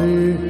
Valley.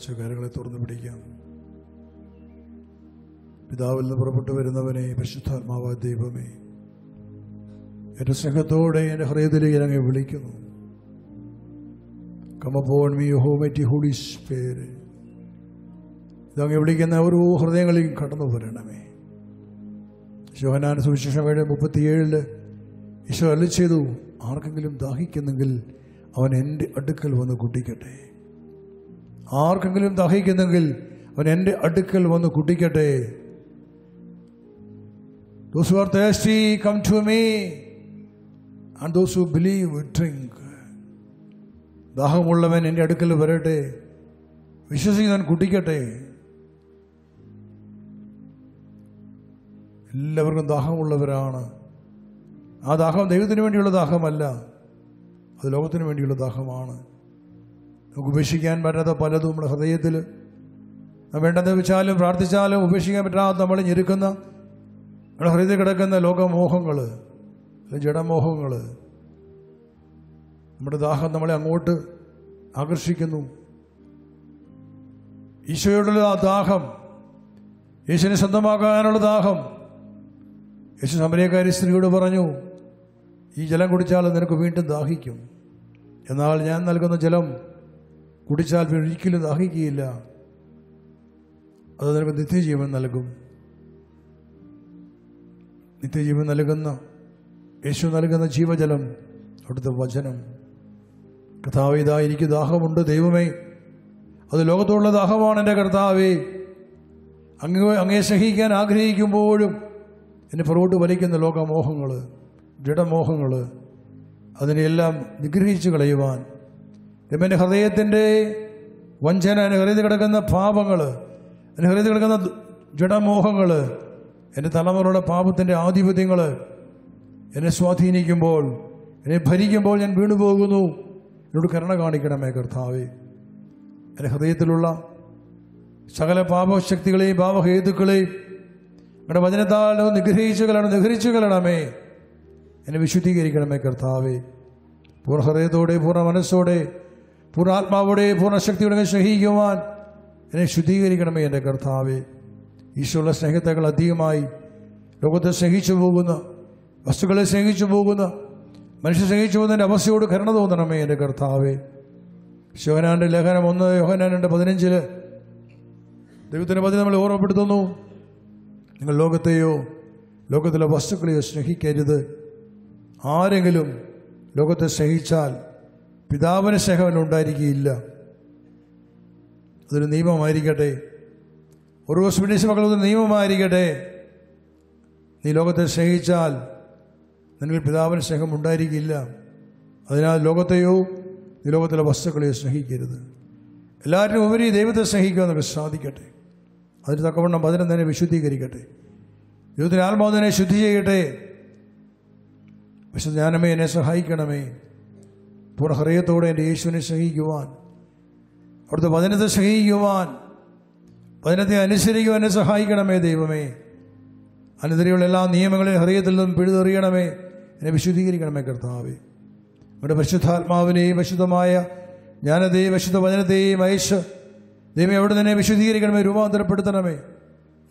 അടച്ച് കരകളെ തുറന്നു പിടിക്കാം പിതാവിൽ നിന്ന് പുറപ്പെട്ടു വരുന്നവനെ പരിശുദ്ധാത്മാവ ദൈവമേ എൻ്റെ സ്നേഹത്തോടെ എൻ്റെ ഹൃദയത്തിലേക്ക് ഞാൻ വിളിക്കുന്നു കമപോൺ മീ ഹോമറ്റി ഹുളിസ് പേര് ഇതങ്ങ് വിളിക്കുന്ന ഓരോ ഹൃദയങ്ങളിലും കടന്നു വരണമേ ശോഹനാൻ സുവിശേഷം വേണ്ട മുപ്പത്തിയേഴില് ഈശോ അല്ല ചെയ്തു ആർക്കെങ്കിലും ദാഹിക്കുന്നെങ്കിൽ അവൻ എൻ്റെ അടുക്കൽ വന്ന് കുട്ടിക്കട്ടെ ആർക്കെങ്കിലും ദഹിക്കുന്നെങ്കിൽ അവൻ എൻ്റെ അടുക്കൽ വന്ന് കുടിക്കട്ടെ those are thirsty come to me and those who believe drink ദാഹമുള്ളവൻ എൻ്റെ അടുക്കൽ വരട്ടെ വിശ്വസിക്കുന്നവൻ കുടിക്കട്ടെ എല്ലാവർക്കും ദാഹമുള്ളവരാണ് ആ ദാഹം ദൈവത്തിന് വേണ്ടിയുള്ള ദാഹമല്ല അത് ലോകത്തിന് വേണ്ടിയുള്ള ദാഹമാണ് നമുക്ക് ഉപേക്ഷിക്കാൻ പറ്റാത്ത പലതും നമ്മുടെ ഹൃദയത്തിൽ വേണ്ടെന്ന് വെച്ചാലും പ്രാർത്ഥിച്ചാലും ഉപേക്ഷിക്കാൻ പറ്റാത്ത നമ്മൾ ഞെരുക്കുന്ന നമ്മുടെ ഹൃദയത്തിൽ കിടക്കുന്ന ലോകമോഹങ്ങൾ ജഡമോഹങ്ങൾ നമ്മുടെ ദാഹം നമ്മളെ അങ്ങോട്ട് ആകർഷിക്കുന്നു ഈശോയോടുള്ള ആ ദാഹം യേശുവിനെ സ്വന്തമാക്കാനുള്ള ദാഹം യേശു സമരക്കാരി സ്ത്രീയോട് പറഞ്ഞു ഈ ജലം കുടിച്ചാൽ നിനക്ക് വീണ്ടും ദാഹിക്കും എന്നാൽ ഞാൻ നൽകുന്ന ജലം കുടിച്ചാൽ ഒരിക്കലും ദാഹിക്കുകയില്ല അത് നിനക്ക് നിത്യജീവൻ നൽകും നിത്യജീവൻ നൽകുന്ന യേശു നൽകുന്ന ജീവജലം അവിടുത്തെ വചനം കഥാവ് ഇതാ എനിക്ക് ദാഹമുണ്ട് ദൈവമേ അത് ലോകത്തോടുള്ള ദാഹമാണ് എൻ്റെ കർത്താവേ അങ്ങ് അങ്ങയെ സഹിക്കാൻ ആഗ്രഹിക്കുമ്പോഴും എന്നെ പുറകോട്ട് വലിക്കുന്ന ലോകമോഹങ്ങൾ ദൃഢമോഹങ്ങൾ അതിനെയെല്ലാം നിഗ്രഹിച്ചു കളയുവാൻ ഇവൻ്റെ ഹൃദയത്തിൻ്റെ വഞ്ചന എൻ്റെ ഹൃദയത്തിൽ കിടക്കുന്ന പാപങ്ങൾ എൻ്റെ ഹൃദയത്തിൽ കിടക്കുന്ന ജഡമോഹങ്ങൾ എൻ്റെ തലമുറയുടെ പാപത്തിൻ്റെ ആധിപത്യങ്ങൾ എന്നെ സ്വാധീനിക്കുമ്പോൾ എന്നെ ഭരിക്കുമ്പോൾ ഞാൻ വീണു പോകുന്നു എന്നോട് കരുണ കാണിക്കണമേ കർത്താവേ എൻ്റെ ഹൃദയത്തിലുള്ള സകല പാപശക്തികളെയും പാപഹേതുക്കളെയും നിങ്ങളുടെ വചനത്താലോ നിഗ്രഹിച്ചു കളയണം നിഗ്രഹിച്ചു കളയണമേ എന്നെ വിശുദ്ധീകരിക്കണമേ കർത്താവേ പൂർണ്ണ ഹൃദയത്തോടെ പൂർണ്ണ മനസ്സോടെ പൂർണ്ണാത്മാവോടെ പൂർണ്ണശക്തിയോടെ സ്നേഹിക്കുവാൻ എന്നെ ശുദ്ധീകരിക്കണമേ എൻ്റെ കർത്താവെ ഈശോയുടെ സ്നേഹത്തേക്കാൾ അധികമായി ലോകത്തെ സ്നേഹിച്ചു പോകുന്ന വസ്തുക്കളെ സ്നേഹിച്ചു പോകുന്ന മനുഷ്യ സ്നേഹിച്ചു പോകുന്നതിൻ്റെ അവസ്ഥയോട് കരുണ തോന്നണമേ എൻ്റെ കർത്താവെ ശിവനാൻ്റെ ലേഖനം ഒന്ന് യോഹനാൻ രണ്ട് പതിനഞ്ചിൽ ദൈവത്തിൻ്റെ പതി നമ്മൾ ഓർമ്മപ്പെടുത്തുന്നു നിങ്ങൾ ലോകത്തെയോ ലോകത്തിലെ വസ്തുക്കളെയോ സ്നേഹിക്കരുത് ആരെങ്കിലും ലോകത്തെ സ്നേഹിച്ചാൽ പിതാവിന് സ്നേഹം ഉണ്ടായിരിക്കുകയില്ല അതൊരു നിയമമായിരിക്കട്ടെ ഓരോ സ്മിനിസ് മക്കളൊരു നിയമമായിരിക്കട്ടെ നീ ലോകത്തെ സ്നേഹിച്ചാൽ നിനക്ക് പിതാവിന് സ്നേഹം ഉണ്ടായിരിക്കില്ല അതിനാൽ ലോകത്തെയോ നീ ലോകത്തിലെ വസ്തുക്കളെയോ സ്നേഹിക്കരുത് എല്ലാവരും ഉപരി ദൈവത്തെ സ്നേഹിക്കുക എന്നൊക്കെ സാധിക്കട്ടെ അതിന് തക്കവണ്ണം അതിനെ തന്നെ വിശുദ്ധീകരിക്കട്ടെ ആത്മാവ് തന്നെ ശുദ്ധി ചെയ്യട്ടെ വിശുദ്ധ ജ്ഞാനമേ എന്നെ സഹായിക്കണമേ പൂർണ്ണ ഹൃദയത്തോടെ എൻ്റെ യേശുവിനെ സ്നേഹിക്കുവാൻ അവിടുത്തെ വചനത്തെ സ്നേഹിക്കുവാൻ വചനത്തെ അനുസരിക്കുവാൻ എന്നെ സഹായിക്കണമേ ദൈവമേ അനന്തരയുള്ള എല്ലാ നിയമങ്ങളെയും ഹൃദയത്തിൽ നിന്നും പിഴുതെറിയണമേ എന്നെ വിശുദ്ധീകരിക്കണമേ കർത്താവേ നമ്മുടെ പരിശുദ്ധാത്മാവിനെയും വിശുദ്ധമായ ജ്ഞാനത്തെയും വിശുദ്ധ വചനത്തെയും അയച്ച് ദൈവം എവിടെ തന്നെ വിശുദ്ധീകരിക്കണമേ രൂപാന്തരപ്പെടുത്തണമേ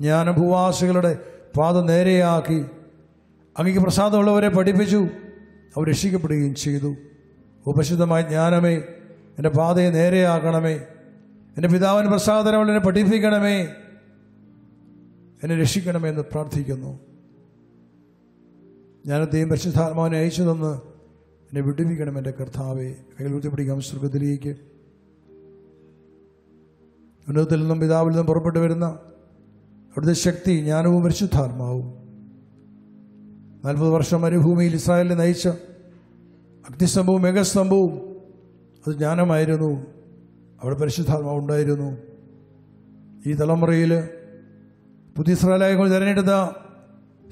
ജ്ഞാനഭൂവാസികളുടെ പാത നേരെയാക്കി അങ്ങേക്ക് പ്രസാദമുള്ളവരെ പഠിപ്പിച്ചു അവർ രക്ഷിക്കപ്പെടുകയും ചെയ്തു ഉപശുദ്ധമായ ജ്ഞാനമേ എൻ്റെ പാതയെ നേരെയാക്കണമേ എൻ്റെ പിതാവിന് പ്രസാദനവൾ എന്നെ പഠിപ്പിക്കണമേ എന്നെ രക്ഷിക്കണമേ എന്ന് പ്രാർത്ഥിക്കുന്നു ജ്ഞാനത്തെയും പരിശുദ്ധാത്മാവിനെ അയച്ചു തന്ന് എന്നെ വിടുവിക്കണം എൻ്റെ കർത്താവെ കയ്യിൽ ഉയർത്തിപ്പിടിക്കാം സ്വർഗത്തിലേക്ക് ഉന്നതത്തിൽ നിന്നും പിതാവിൽ നിന്നും പുറപ്പെട്ടു വരുന്ന അവിടുത്തെ ശക്തി ജ്ഞാനവും പരിശുദ്ധാത്മാവും നാൽപ്പത് വർഷം മരുഭൂമിയിൽ ഇസ്രായേലിനെ നയിച്ച അഗ്നിസ്തംഭവും മേഘസ്തംഭവും അത് ജ്ഞാനമായിരുന്നു അവിടെ പരിശുദ്ധാത്മാവ് ഉണ്ടായിരുന്നു ഈ തലമുറയിൽ പുതിയ ഇസ്രായേലായ തിരഞ്ഞെടുത്ത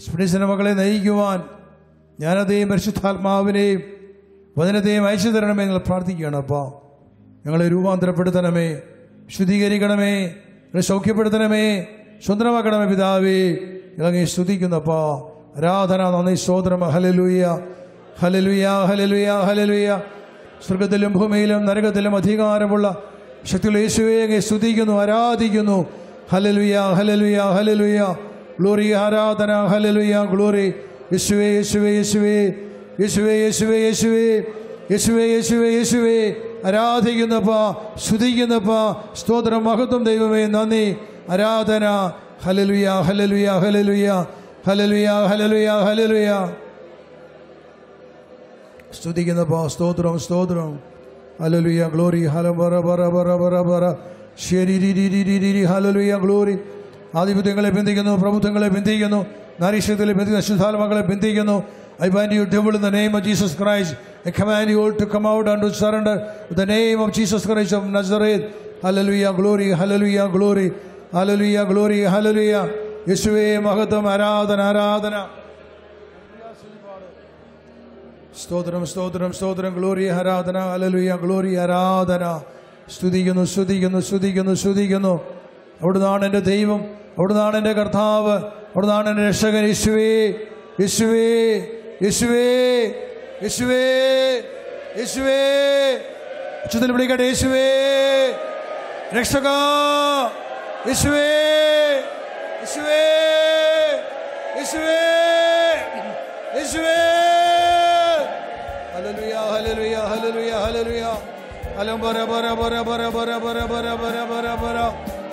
സ്പിഡിസിൻ്റെ മകളെ നയിക്കുവാൻ ജ്ഞാനത്തെയും പരിശുദ്ധാത്മാവിനെയും വചനത്തെയും അയച്ചു തരണമേ നിങ്ങൾ പ്രാർത്ഥിക്കുകയാണ് അപ്പോൾ ഞങ്ങളെ രൂപാന്തരപ്പെടുത്തണമേ ശുദ്ധീകരിക്കണമേ നിങ്ങളെ സൗഖ്യപ്പെടുത്തണമേ സ്വന്തമാക്കണമേ പിതാവേ ഇളങ്ങി സ്തുതിക്കുന്നപ്പോൾ ആരാധന നന്ദി സ്വോത്രം ഹലലൂയ്യ ഹലലുയാ ഹലലുയാ ഹലലുയ സ്വർഗത്തിലും ഭൂമിയിലും നരകത്തിലും അധികാരമുള്ള ശക്തിയുള്ള യേശുവേയെ സ്തുതിക്കുന്നു ആരാധിക്കുന്നു ഹലലുയാ ഹലലുയാ ഹലലുയ ഗ്ലോറി ആരാധന ഹലലുയാ ഗ്ലോറി യേശുവേ യേശുവേ യേശുവേ യേശുവേ യേശുവേ യേശുവേ യേശുവേ യേശുവേ യേശുവേ ആരാധിക്കുന്നപ്പ സ്തുതിക്കുന്നപ്പ സ്തോത്രം മഹത്വം ദൈവമേ നന്ദി ആരാധന hallelujah hallelujah hallelujah hallelujah hallelujah hallelujah സ്തുതിക്കുന്നപ്പോ സ്തോത്രം സ്തോത്രം ഹലലുയ ഗ്ലോറി ഹല ബറ ബറ ബറ ബറ ബറ ശരി ഹലലുയ ഗ്ലോറി ആധിപത്യങ്ങളെ ബന്ധിക്കുന്നു പ്രഭുത്വങ്ങളെ ബന്ധിക്കുന്നു നാരീശ്വരത്തിലെ ബന്ധിക്കുന്ന ശുദ്ധാത്മാക്കളെ ബന്ധിക്കുന്നു I bind you, devil, in the name of Jesus Christ. I command you all to come out and to surrender in the name of Jesus Christ of Nazareth. Hallelujah, glory, hallelujah, glory, hallelujah, glory, hallelujah. യേശുവേ മഹത്വം ആരാധന ആരാധന സ്തോത്രം സ്തോത്രം സ്തോത്രം glory ആരാധന alleluia glory ആരാധന സ്തുതിക്കുന്നു സ്തുതിക്കുന്നു സ്തുതിക്കുന്നു സ്തുതിക്കുന്നു അവിടുന്നാണ് എൻ്റെ ദൈവം അവിടുന്നാണ് എൻ്റെ കർത്താവ് അവിടുന്നാണ് എൻ്റെ രക്ഷകൻ യേശുവേ യേശുവേ യേശുവേ യേശുവേ യേശുവേ ഉച്ചത്തിൽ വിളിക്കട്ടെ യേശുവേ രക്ഷക യേശുവേ യേശുവേ യേശുവേ യേശുവേ ഹലലുയ ഹലലുയ ഹലലുയ ഹലം ബര ബര ബര ബര ബര ബര ബര ബര ബര ബര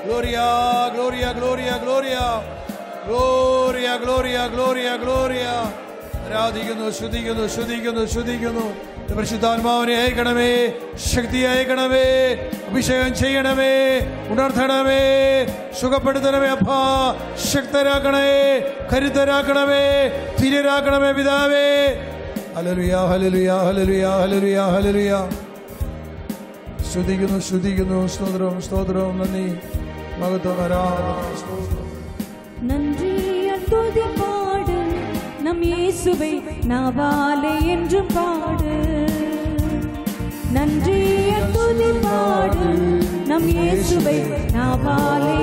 ഗ്ലോറിയ ഗ്ലോറിയ ഗ്ലോറിയ ഗ്ലോറിയ ഗ്ലോറിയ ഗ്ലോറിയ ഗ്ലോറിയ ഗ്ലോറിയ ആരാധിക്കുന്നു ശുദ്ധിക്കുന്നു ശുദ്ധിക്കുന്നു ശുദ്ധിക്കുന്നു പരിശുദ്ധാത്മാവിനെ അയക്കണമേ ശക്തി അയക്കണമേ അഭിഷേകം ചെയ്യണമേ ഉണർത്തണമേ സുഖപ്പെടുത്തണമേ അപ്പാ ശക്തരാക്കണമേ കരുത്തരാക്കണമേ തിരരാക്കണമേ പിതാവേ hallelujah hallelujah hallelujah hallelujah hallelujah ശ്രുതിക്കുന്നു ശ്രുതിക്കുന്നു സ്തോത്രം സ്തോത്രവും നന്ദി മകത്വം നന്ദി അത്ഭുതി പാട് நம் இயேசுவை நாவாலே என்றும் பாடு நன்றி துதி பாடு நம் இயேசுவை நாவாலே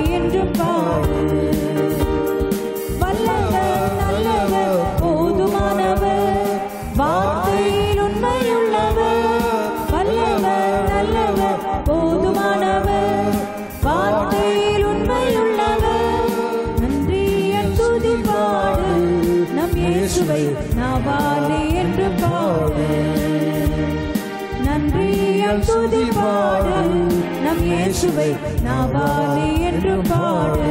துதி பாடு நம் இயேசுவை நாவாதி என்று பாடு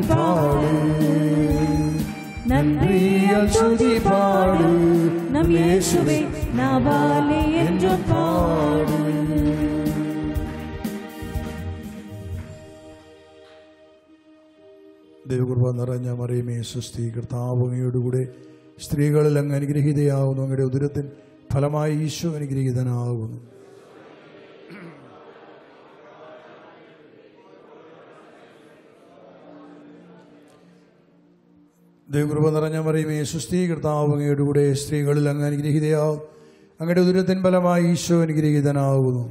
நாளும் പാടും நன்றியால் சுதி പാടും നം യേശുവെ நாவாலே என்று പാടും ദൈവകൃപ നിറഞ്ഞ മറിയമേ സുസ്ഥി കർത്താവങ്ങയോടുകൂടെ സ്ത്രീകളിൽ അങ്ങ് അനുഗ്രഹീതയാകുന്നു അങ്ങയുടെ ഉദരത്തിൻ ഫലമായി ഈശോ അനുഗ്രഹീതനാകുന്നു ദൈവകൃപ നിറഞ്ഞ മറിയുമേ സുസ്ഥീ കർത്താവ് അങ്ങയുടെ കൂടെ സ്ത്രീകളിൽ അങ്ങ് അനുഗ്രഹീതയാവും അങ്ങയുടെ ഉദരത്തിൻ ഫലമായി ഈശോ അനുഗ്രഹീതനാകുന്നു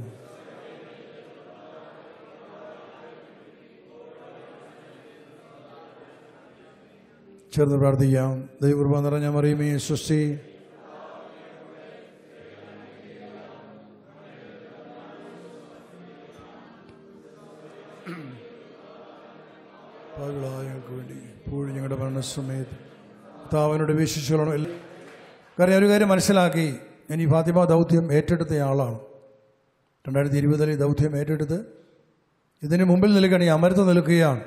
ചേർന്ന് പ്രാർത്ഥിക്കാം ദൈവകൃപ നിറഞ്ഞ മറിയുമേ സുസ്ഥീ കുടുംബാനുസമേത് കർത്താവിനോട് വീക്ഷിച്ചോളണം കാര്യം ഒരു കാര്യം മനസ്സിലാക്കി ഞാൻ ഈ ഫാത്തിമ ദൗത്യം ഏറ്റെടുത്ത ആളാണ് രണ്ടായിരത്തി ഇരുപതിൽ ഈ ദൗത്യം ഏറ്റെടുത്ത് ഇതിന് മുമ്പിൽ നിൽക്കുകയാണ് ഈ അമരത്ത് നിൽക്കുകയാണ്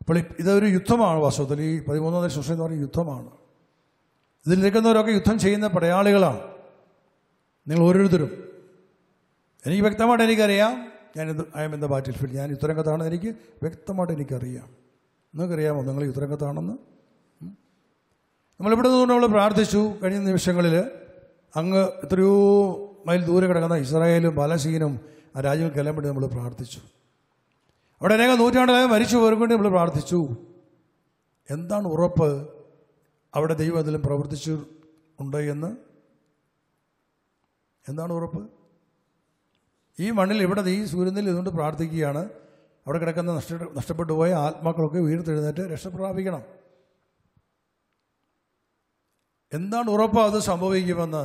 അപ്പോൾ ഇതൊരു യുദ്ധമാണ് വാസ്തവത്തിൽ ഈ പതിമൂന്നാം തരം ശുശ്രൂഷ എന്ന് പറഞ്ഞ യുദ്ധമാണ് ഇതിൽ നിൽക്കുന്നവരൊക്കെ യുദ്ധം ചെയ്യുന്ന പടയാളികളാണ് നിങ്ങൾ ഓരോരുത്തരും എനിക്ക് വ്യക്തമായിട്ട് എനിക്കറിയാം ഞാൻ I am in the battlefield ഞാൻ യുദ്ധരംഗത്താണ് എനിക്ക് വ്യക്തമായിട്ട് എനിക്കറിയാം നിങ്ങൾക്കറിയാമോ നിങ്ങൾ യുദ്ധരംഗത്താണെന്ന് നമ്മളിവിടെ നിന്നുകൊണ്ട് നമ്മൾ പ്രാർത്ഥിച്ചു കഴിഞ്ഞ നിമിഷങ്ങളിൽ അങ്ങ് എത്രയോ മൈൽ ദൂരെ കിടക്കുന്ന ഇസ്രായേലും പാലസീനും ആ എല്ലാം വേണ്ടി നമ്മൾ പ്രാർത്ഥിച്ചു അവിടെ അനേകം നൂറ്റാണ്ടായി മരിച്ചു പോരും വേണ്ടി നമ്മൾ പ്രാർത്ഥിച്ചു എന്താണ് ഉറപ്പ് അവിടെ ദൈവം അതിലും പ്രവർത്തിച്ചു ഉണ്ട് എന്ന് എന്താണ് ഉറപ്പ് ഈ മണ്ണിൽ ഇവിടെ ഈ സൂര്യനിൽ ഇതുകൊണ്ട് പ്രാർത്ഥിക്കുകയാണ് അവിടെ കിടക്കുന്ന നഷ്ട നഷ്ടപ്പെട്ടു പോയ ആത്മാക്കളൊക്കെ ഉയർത്തെഴുന്നേറ്റ് രക്ഷപ്രാപിക്കണം എന്താണ് ഉറപ്പ് അത് സംഭവിക്കുമെന്ന്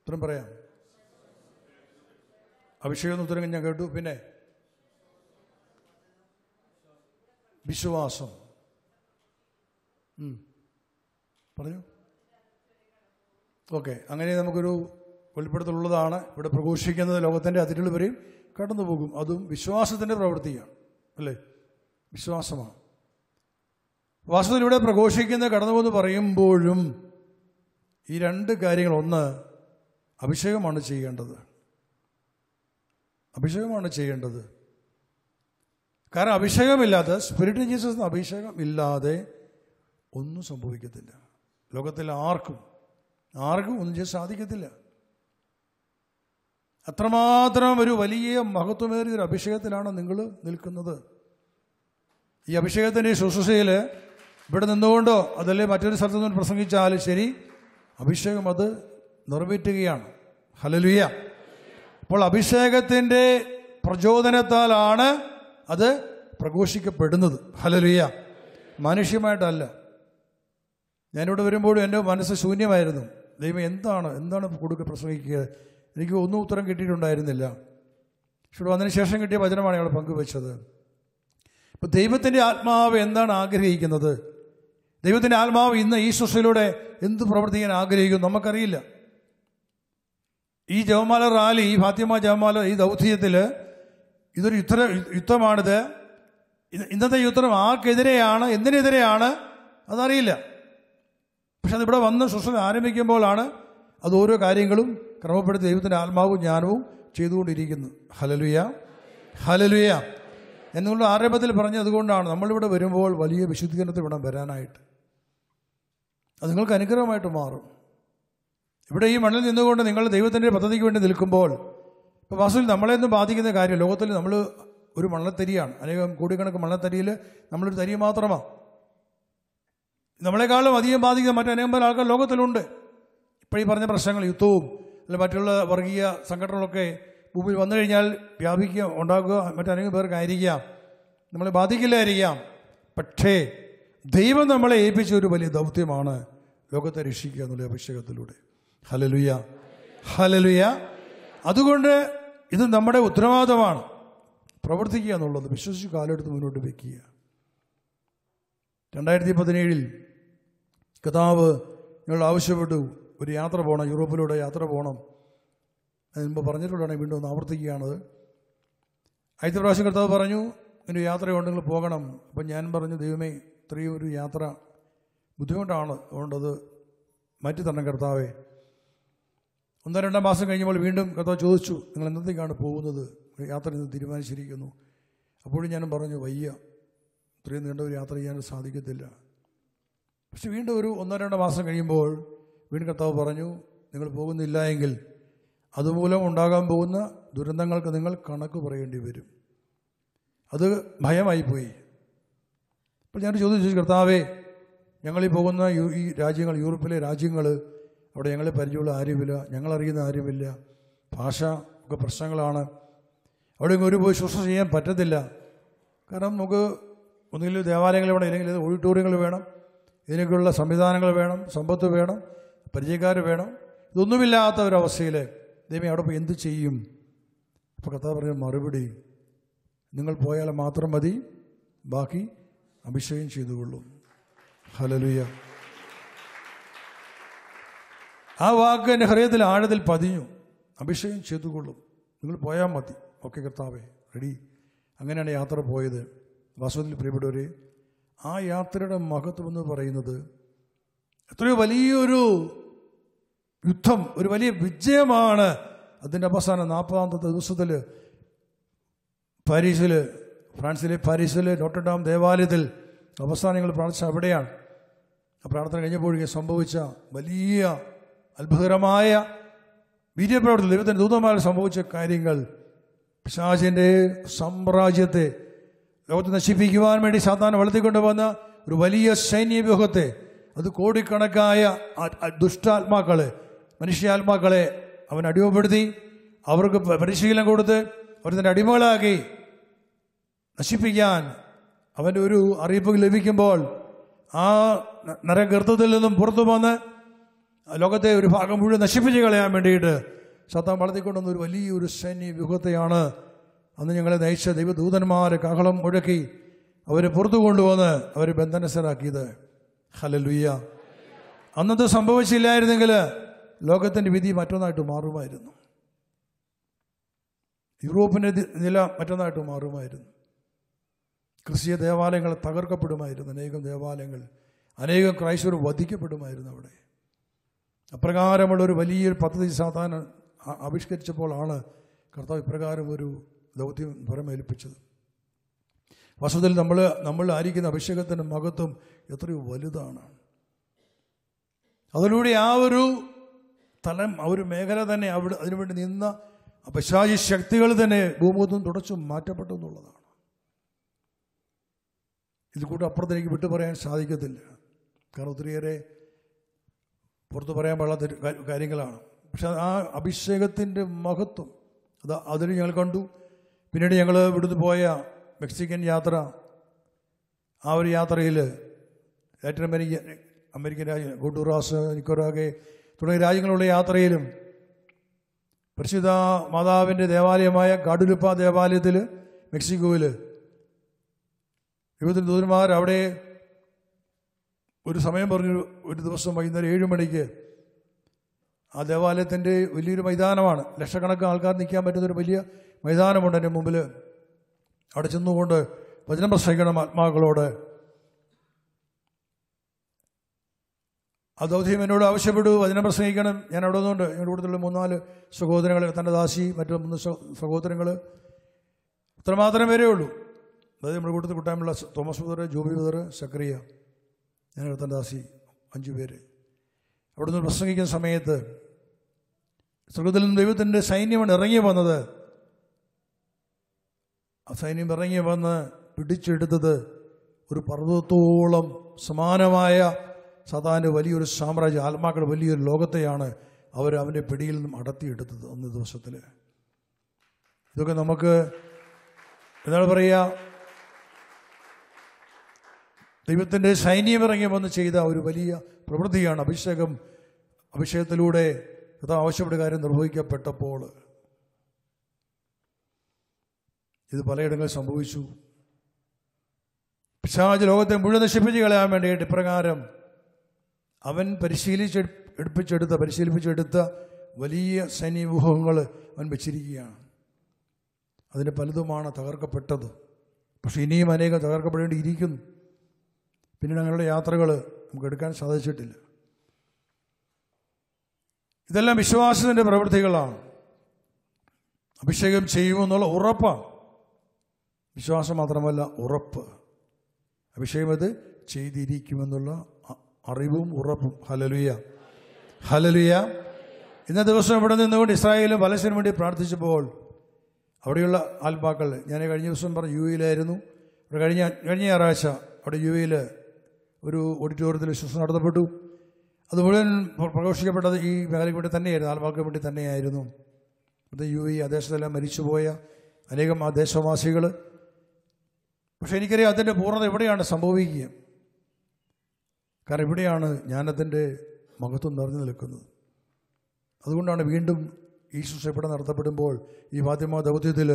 ഉത്തരം പറയാം അഭിഷേകം ഉത്തരം ഞാൻ കേട്ടു പിന്നെ വിശ്വാസം പറഞ്ഞു ഓക്കെ അങ്ങനെ നമുക്കൊരു വെളിപ്പെടുത്തലുള്ളതാണ് ഇവിടെ പ്രഘോഷിക്കുന്നത് ലോകത്തിൻ്റെ വരെയും കടന്നു പോകും അതും വിശ്വാസത്തിൻ്റെ പ്രവൃത്തിയാണ് അല്ലേ വിശ്വാസമാണ് വാസ്തവത്തിൽ ഇവിടെ പ്രഘോഷിക്കുന്ന കടന്നുപോകുന്നു പറയുമ്പോഴും ഈ രണ്ട് കാര്യങ്ങൾ ഒന്ന് അഭിഷേകമാണ് ചെയ്യേണ്ടത് അഭിഷേകമാണ് ചെയ്യേണ്ടത് കാരണം അഭിഷേകമില്ലാതെ സ്പിരിറ്റ് ജീസസ് അഭിഷേകം ഇല്ലാതെ ഒന്നും സംഭവിക്കത്തില്ല ലോകത്തിൽ ആർക്കും ആർക്കും ഒന്നും ചെയ്യാൻ സാധിക്കത്തില്ല അത്രമാത്രം ഒരു വലിയ മഹത്വമേറിയ ഒരു അഭിഷേകത്തിലാണ് നിങ്ങൾ നിൽക്കുന്നത് ഈ അഭിഷേകത്തിൻ്റെ ശുശ്രൂഷയിൽ ഇവിടെ നിന്നുകൊണ്ടോ അതല്ലേ മറ്റൊരു സ്ഥലത്ത് നിന്ന് പ്രസംഗിച്ചാൽ ശരി അഭിഷേകം അത് നിറവേറ്റുകയാണ് ഹലലുയ അപ്പോൾ അഭിഷേകത്തിൻ്റെ പ്രചോദനത്താലാണ് അത് പ്രഘോഷിക്കപ്പെടുന്നത് ഹലലുയ മാനുഷ്യമായിട്ടല്ല ഞാനിവിടെ വരുമ്പോഴും എൻ്റെ മനസ്സ് ശൂന്യമായിരുന്നു ദൈവം എന്താണ് എന്താണ് കൊടുക്കുക പ്രസംഗിക്കുക എനിക്ക് ഒന്നും ഉത്തരം കിട്ടിയിട്ടുണ്ടായിരുന്നില്ല പക്ഷെ വന്നതിന് ശേഷം കിട്ടിയ വചനമാണ് ഞങ്ങൾ പങ്കുവെച്ചത് ഇപ്പോൾ ദൈവത്തിൻ്റെ ആത്മാവ് എന്താണ് ആഗ്രഹിക്കുന്നത് ദൈവത്തിൻ്റെ ആത്മാവ് ഇന്ന് ഈ സൃഷ്ടിയിലൂടെ എന്ത് പ്രവർത്തിക്കാൻ ആഗ്രഹിക്കുന്നു നമുക്കറിയില്ല ഈ ജവമാല റാലി ഈ ഫാത്തിമ ജവമാല ഈ ദൗത്യത്തിൽ ഇതൊരു യുദ്ധ യുദ്ധമാണിത് ഇന്നത്തെ യുദ്ധം ആർക്കെതിരെയാണ് എന്തിനെതിരെയാണ് അതറിയില്ല പക്ഷെ അതിവിടെ വന്ന് ശുശ്രൂഷ ആരംഭിക്കുമ്പോഴാണ് അത് ഓരോ കാര്യങ്ങളും ക്രമപ്പെടുത്തി ദൈവത്തിൻ്റെ ആത്മാവും ജ്ഞാനവും ചെയ്തുകൊണ്ടിരിക്കുന്നു ഹലലുയ ഹലലുയ എന്നുള്ള ആരംഭത്തിൽ പറഞ്ഞതുകൊണ്ടാണ് നമ്മളിവിടെ വരുമ്പോൾ വലിയ വിശുദ്ധീകരണത്തിൽ വേണം വരാനായിട്ട് അത് നിങ്ങൾക്ക് അനുഗ്രഹമായിട്ട് മാറും ഇവിടെ ഈ മണ്ണിൽ നിന്നുകൊണ്ട് നിങ്ങൾ ദൈവത്തിൻ്റെ പദ്ധതിക്ക് വേണ്ടി നിൽക്കുമ്പോൾ ഇപ്പോൾ നമ്മളെ നമ്മളെയൊന്നും ബാധിക്കുന്ന കാര്യം ലോകത്തിൽ നമ്മൾ ഒരു മണ്ണത്തരിയാണ് അനേകം കോടിക്കണക്ക് മണ്ണത്തരിയിൽ നമ്മളൊരു തരി മാത്രമാണ് നമ്മളെക്കാളും അധികം ബാധിക്കുന്ന മറ്റനേകം പല ആൾക്കാർ ലോകത്തിലുണ്ട് ഇപ്പോഴീ പറഞ്ഞ പ്രശ്നങ്ങൾ യുദ്ധവും അല്ലെങ്കിൽ മറ്റുള്ള വർഗീയ സംഘടനകളൊക്കെ ഭൂമിയിൽ വന്നു കഴിഞ്ഞാൽ വ്യാപിക്കുക ഉണ്ടാകുക മറ്റനേകം പേർക്കായിരിക്കാം നമ്മളെ ബാധിക്കില്ലായിരിക്കാം പക്ഷേ ദൈവം നമ്മളെ ഏൽപ്പിച്ച ഒരു വലിയ ദൗത്യമാണ് ലോകത്തെ രക്ഷിക്കുക എന്നുള്ള അഭിഷേകത്തിലൂടെ ഹലലുയ ഹലലുയ അതുകൊണ്ട് ഇത് നമ്മുടെ ഉത്തരവാദമാണ് പ്രവർത്തിക്കുക എന്നുള്ളത് വിശ്വസിച്ച് കാലെടുത്ത് മുന്നോട്ട് വയ്ക്കുക രണ്ടായിരത്തി പതിനേഴിൽ കഥാവ് ഞങ്ങൾ ആവശ്യപ്പെട്ടു ഒരു യാത്ര പോകണം യൂറോപ്പിലൂടെ യാത്ര പോകണം അതിന് മുമ്പ് പറഞ്ഞിട്ടുള്ളതാണ് വീണ്ടും ഒന്ന് ആവർത്തിക്കുകയാണത് ആദ്യത്തെ പ്രാവശ്യം കർത്താവ് പറഞ്ഞു ഇങ്ങനെ യാത്രയുണ്ടെങ്കിൽ പോകണം അപ്പം ഞാൻ പറഞ്ഞു ദൈവമേ ഇത്രയും ഒരു യാത്ര ബുദ്ധിമുട്ടാണ് അതുകൊണ്ടത് മാറ്റി തരണം കർത്താവേ ഒന്നോ രണ്ടാം മാസം കഴിഞ്ഞപ്പോൾ വീണ്ടും കർത്താവ് ചോദിച്ചു നിങ്ങൾ എന്നത്തേക്കാണ് പോകുന്നത് യാത്ര ഇന്ന് തീരുമാനിച്ചിരിക്കുന്നു അപ്പോഴും ഞാൻ പറഞ്ഞു വയ്യ ഇത്രയും നീണ്ട ഒരു യാത്ര ചെയ്യാൻ സാധിക്കത്തില്ല പക്ഷെ വീണ്ടും ഒരു ഒന്നോ രണ്ടോ മാസം കഴിയുമ്പോൾ വീണ്ടും കർത്താവ് പറഞ്ഞു നിങ്ങൾ പോകുന്നില്ല എങ്കിൽ അതുമൂലം ഉണ്ടാകാൻ പോകുന്ന ദുരന്തങ്ങൾക്ക് നിങ്ങൾ കണക്ക് പറയേണ്ടി വരും അത് ഭയമായിപ്പോയി അപ്പോൾ ഞാൻ ചോദിച്ചു കർത്താവേ ഞങ്ങളീ പോകുന്ന ഈ രാജ്യങ്ങൾ യൂറോപ്പിലെ രാജ്യങ്ങൾ അവിടെ ഞങ്ങളെ പരിചയമുള്ള ആരുമില്ല ഞങ്ങളറിയുന്ന ആരുമില്ല ഭാഷ ഒക്കെ പ്രശ്നങ്ങളാണ് അവിടെ ഒരു പോയി ശുശ്രൂഷ ചെയ്യാൻ പറ്റത്തില്ല കാരണം നമുക്ക് ഒന്നുകിൽ ദേവാലയങ്ങൾ വേണം ഇല്ലെങ്കിൽ ഓഡിറ്റോറിയങ്ങൾ വേണം ഇതിനൊക്കെയുള്ള സംവിധാനങ്ങൾ വേണം സമ്പത്ത് വേണം പരിചയക്കാർ വേണം ഇതൊന്നുമില്ലാത്ത ഒരവസ്ഥയിൽ ദൈവം അവിടെ പോയി എന്ത് ചെയ്യും അപ്പോൾ കഥ പറഞ്ഞ മറുപടി നിങ്ങൾ പോയാൽ മാത്രം മതി ബാക്കി അഭിഷേകം ചെയ്തുകൊള്ളും ഹലലുയ ആ വാക്ക് എൻ്റെ ഹൃദയത്തിൽ ആഴത്തിൽ പതിഞ്ഞു അഭിഷേകം ചെയ്തുകൊള്ളും നിങ്ങൾ പോയാൽ മതി ഓക്കെ കർത്താവേ റെഡി അങ്ങനെയാണ് യാത്ര പോയത് വാസ്തവത്തിൽ പ്രിയപ്പെട്ടവരെ ആ യാത്രയുടെ മഹത്വം എന്ന് പറയുന്നത് എത്രയോ വലിയൊരു യുദ്ധം ഒരു വലിയ വിജയമാണ് അതിൻ്റെ അവസാനം നാൽപ്പതാമത്തെ ദിവസത്തിൽ പാരീസിൽ ഫ്രാൻസിലെ പാരീസിൽ നോട്ടർഡാം ദേവാലയത്തിൽ ഞങ്ങൾ പ്രാർത്ഥിച്ച അവിടെയാണ് ആ പ്രാർത്ഥന കഴിഞ്ഞപ്പോഴേക്കും സംഭവിച്ച വലിയ അത്ഭുതകരമായ വീര്യപ്രവർത്തനം ദൈവത്തിൻ്റെ ദൂതമാർ സംഭവിച്ച കാര്യങ്ങൾ പിശാചിൻ്റെ സാമ്രാജ്യത്തെ ലോകത്തെ നശിപ്പിക്കുവാൻ വേണ്ടി സാധാരണ വളർത്തിക്കൊണ്ട് വന്ന ഒരു വലിയ സൈന്യവ്യൂഹത്തെ അത് കോടിക്കണക്കായ ദുഷ്ടാത്മാക്കളെ മനുഷ്യാത്മാക്കളെ അവൻ അടിമപ്പെടുത്തി അവർക്ക് പരിശീലനം കൊടുത്ത് അവർ തൻ്റെ അടിമകളാക്കി നശിപ്പിക്കാൻ അവൻ്റെ ഒരു അറിയിപ്പ് ലഭിക്കുമ്പോൾ ആ നരഗർത്തത്തിൽ നിന്നും പുറത്തു വന്ന് ലോകത്തെ ഒരു ഭാഗം മുഴുവൻ നശിപ്പിച്ച് കളയാൻ വേണ്ടിയിട്ട് ശതം വളർത്തിക്കൊണ്ടുവന്ന ഒരു വലിയൊരു സൈന്യ വ്യൂഹത്തെയാണ് അന്ന് ഞങ്ങളെ നയിച്ച ദൈവദൂതന്മാരെ കഹളം മുഴക്കി അവരെ പുറത്തു കൊണ്ടുവന്ന് അവരെ ബന്ധനസ്ഥരാക്കിയത് ഹലലുയ്യ അന്നത്തെ സംഭവിച്ചില്ലായിരുന്നെങ്കിൽ ലോകത്തിൻ്റെ വിധി മറ്റൊന്നായിട്ട് മാറുമായിരുന്നു യൂറോപ്പിൻ്റെ നില മറ്റൊന്നായിട്ട് മാറുമായിരുന്നു ക്രിസ്തീയ ദേവാലയങ്ങൾ തകർക്കപ്പെടുമായിരുന്നു അനേകം ദേവാലയങ്ങൾ അനേകം ക്രൈസ്തവർ വധിക്കപ്പെടുമായിരുന്നു അവിടെ അപ്രകാരമുള്ള ഒരു വലിയൊരു പദ്ധതി സാധാരണ ആവിഷ്കരിച്ചപ്പോഴാണ് കർത്താവ് ഇപ്രകാരം ഒരു ദൗത്യം പുറമേൽപ്പിച്ചത് വസ്തുതയിൽ നമ്മൾ നമ്മൾ ആയിരിക്കുന്ന അഭിഷേകത്തിൻ്റെ മഹത്വം എത്രയോ വലുതാണ് അതിലൂടെ ആ ഒരു സ്ഥലം ആ ഒരു മേഖല തന്നെ അവിടെ അതിനുവേണ്ടി നിന്ന അപശാചി ശക്തികൾ തന്നെ ഭൂമുഖത്തും തുടച്ചും മാറ്റപ്പെട്ടു എന്നുള്ളതാണ് ഇത് കൂട്ട് അപ്പുറത്തേക്ക് വിട്ടു പറയാൻ സാധിക്കത്തില്ല കാരണം ഒത്തിരിയേറെ പുറത്തു പറയാൻ പാടാത്ത കാര്യങ്ങളാണ് പക്ഷെ ആ അഭിഷേകത്തിൻ്റെ മഹത്വം അത് അതിൽ ഞങ്ങൾ കണ്ടു പിന്നീട് ഞങ്ങൾ ഇവിടുന്ന് പോയ മെക്സിക്കൻ യാത്ര ആ ഒരു യാത്രയിൽ ലാറ്റിൻ അമേരിക്ക അമേരിക്കൻ രാജ്യം ഗുഡുറാസ് നിക്കോറാകെ തുടങ്ങിയ രാജ്യങ്ങളുള്ള യാത്രയിലും പരിശുദ്ധ മാതാവിൻ്റെ ദേവാലയമായ ഗാഡുലുപ്പ ദേവാലയത്തിൽ മെക്സിക്കോയിൽ യുവതിന് ദൂതന്മാർ അവിടെ ഒരു സമയം പറഞ്ഞു ഒരു ദിവസം വൈകുന്നേരം ഏഴ് മണിക്ക് ആ ദേവാലയത്തിൻ്റെ വലിയൊരു മൈതാനമാണ് ലക്ഷക്കണക്കിന് ആൾക്കാർ നിൽക്കാൻ പറ്റുന്നൊരു വലിയ മൈതാനമുണ്ട് എൻ്റെ മുമ്പിൽ അവിടെ ചെന്നുകൊണ്ട് വചനം പ്രസംഗിക്കണം ആത്മാക്കളോട് ആ ദൗത്യം എന്നോട് ആവശ്യപ്പെട്ടു വചനം പ്രസംഗിക്കണം ഞാൻ അവിടെ നിന്നുണ്ട് ഞങ്ങളുടെ കൂടുതലുള്ള മൂന്നാല് സഹോദരങ്ങൾ തൻ്റെ ദാസി മറ്റു മൂന്ന് സഹോദരങ്ങൾ അത്രമാത്രം വരേ ഉള്ളൂ അതായത് നമ്മുടെ കൂട്ടത്തിൽ കൂട്ടാമുള്ള Thomas brother Joby brother Zachariah ഞാൻ തൻ്റെ ദാസി അഞ്ചു പേര് അവിടെ നിന്ന് പ്രസംഗിക്കുന്ന സമയത്ത് സ്വർഗത്തിൽ നിന്ന് ദൈവത്തിൻ്റെ സൈന്യമാണ് ഇറങ്ങി വന്നത് ആ സൈന്യം ഇറങ്ങി വന്ന് പിടിച്ചെടുത്തത് ഒരു പർവ്വതത്തോളം സമാനമായ സദാൻ്റെ വലിയൊരു സാമ്രാജ്യം ആത്മാക്കൾ വലിയൊരു ലോകത്തെയാണ് അവർ അവൻ്റെ പിടിയിൽ നിന്നും അടത്തിയെടുത്തത് അന്ന് ദിവസത്തിൽ ഇതൊക്കെ നമുക്ക് എന്താണ് പറയുക ദൈവത്തിൻ്റെ സൈന്യം ഇറങ്ങി വന്ന് ചെയ്ത ഒരു വലിയ പ്രവൃത്തിയാണ് അഭിഷേകം അഭിഷേകത്തിലൂടെ യഥാ ആവശ്യപ്പെട്ട കാര്യം നിർവഹിക്കപ്പെട്ടപ്പോൾ ഇത് പലയിടങ്ങളിൽ സംഭവിച്ചു പിശാജ് ലോകത്തെ മുഴുവൻ നശിപ്പിച്ച് കളയാൻ വേണ്ടിയിട്ട് ഇപ്രകാരം അവൻ പരിശീലിച്ച് എടുപ്പിച്ചെടുത്ത പരിശീലിപ്പിച്ചെടുത്ത വലിയ സൈനികവ്യൂഹങ്ങൾ അവൻ വെച്ചിരിക്കുകയാണ് അതിന് പലതുമാണ് തകർക്കപ്പെട്ടത് പക്ഷേ ഇനിയും അനേകം തകർക്കപ്പെടേണ്ടിയിരിക്കുന്നു പിന്നീട് അങ്ങനെയുള്ള യാത്രകൾ നമുക്ക് എടുക്കാൻ സാധിച്ചിട്ടില്ല ഇതെല്ലാം വിശ്വാസത്തിൻ്റെ പ്രവൃത്തികളാണ് അഭിഷേകം ചെയ്യുമെന്നുള്ള ഉറപ്പാണ് വിശ്വാസം മാത്രമല്ല ഉറപ്പ് അഭിഷേകം അത് ചെയ്തിരിക്കുമെന്നുള്ള അറിവും ഉറപ്പും ഹലലുയ ഹലലുയ ഇന്ന ദിവസം ഇവിടെ നിന്നുകൊണ്ട് ഇസ്രായേലും പലസ്തീനും വേണ്ടി പ്രാർത്ഥിച്ചപ്പോൾ അവിടെയുള്ള ആത്മാക്കൾ ഞാൻ കഴിഞ്ഞ ദിവസം പറഞ്ഞു യു എയിലായിരുന്നു അവിടെ കഴിഞ്ഞ കഴിഞ്ഞ ഞായറാഴ്ച അവിടെ യു എയിൽ ഒരു ഓഡിറ്റോറിയത്തിൽ ശുശ്രൂഷ നടത്തപ്പെട്ടു അത് മുഴുവൻ പ്രഘോഷിക്കപ്പെട്ടത് ഈ മേഖലയ്ക്ക് വേണ്ടി തന്നെയായിരുന്നു ആത്മാക്കൾക്ക് വേണ്ടി തന്നെയായിരുന്നു അത് യു എ ആ ദേശത്തെല്ലാം മരിച്ചുപോയ അനേകം ആ ദേശവാസികൾ പക്ഷേ എനിക്കറിയാം അതിൻ്റെ പൂർണ്ണത എവിടെയാണ് സംഭവിക്കുക കാരണം ഇവിടെയാണ് ജ്ഞാനത്തിൻ്റെ മഹത്വം നിറഞ്ഞു നിൽക്കുന്നത് അതുകൊണ്ടാണ് വീണ്ടും ഈ ശുശ്രൂഷപ്പെടെ നടത്തപ്പെടുമ്പോൾ ഈ ഫാത്തിമ ദൗത്യത്തിൽ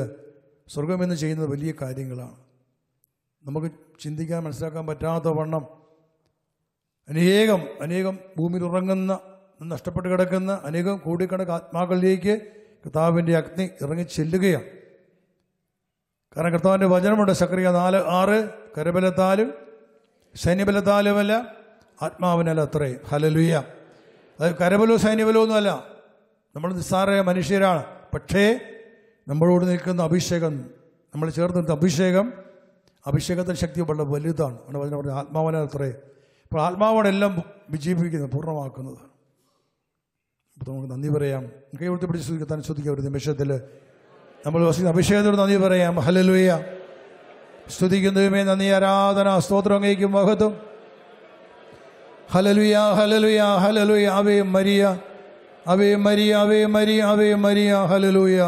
സ്വർഗമെന്ന് ചെയ്യുന്നത് വലിയ കാര്യങ്ങളാണ് നമുക്ക് ചിന്തിക്കാൻ മനസ്സിലാക്കാൻ പറ്റാത്ത വണ്ണം അനേകം അനേകം ഭൂമിയിൽ ഉറങ്ങുന്ന നഷ്ടപ്പെട്ട് കിടക്കുന്ന അനേകം കോടിക്കണക്ക് ആത്മാക്കളിലേക്ക് കർത്താവിൻ്റെ അഗ്നി ഇറങ്ങി ചെല്ലുകയാണ് കാരണം കർത്താവിൻ്റെ വചനമുണ്ട് സക്രിയ നാല് ആറ് കരബലത്താലും സൈന്യബലത്താലുമല്ല ആത്മാവിനല്ല അത്രേ ഹലലുയ്യ അത് കരബലോ സൈന്യബലോ ഒന്നുമല്ല നമ്മൾ നിസ്സാര മനുഷ്യരാണ് പക്ഷേ നമ്മളോട് നിൽക്കുന്ന അഭിഷേകം നമ്മൾ ചേർത്ത് നിൽക്കുന്ന അഭിഷേകം അഭിഷേകത്തിൻ്റെ ശക്തി വളരെ വലുതാണ് അവിടെ അതിനെ പറഞ്ഞ ആത്മാവിനാൽ അത്രേ അപ്പോൾ ആത്മാവാണ് എല്ലാം വിജയിപ്പിക്കുന്നത് പൂർണ്ണമാക്കുന്നത് അപ്പോൾ നമുക്ക് നന്ദി പറയാം കൈവിടുത്തി പിടിച്ച് ശ്രദ്ധിക്കാൻ ശ്രദ്ധിക്കുക ഒരു നിമിഷത്തിൽ നമ്മൾ വസിക്കുന്ന അഭിഷേകത്തോട് നന്ദി പറയാം ഹലലുയ്യ സ്തുതിക്കുന്നതുമേ നന്ദി ആരാധന സ്തോത്രം അങ്ങേക്കും മഹത്വം ഹലലുയ ഹലലുയ ഹലലുയ അവേ മരിയ അവേ മരിയ അവേ മരിയ അവേ മരിയ ഹലലുയ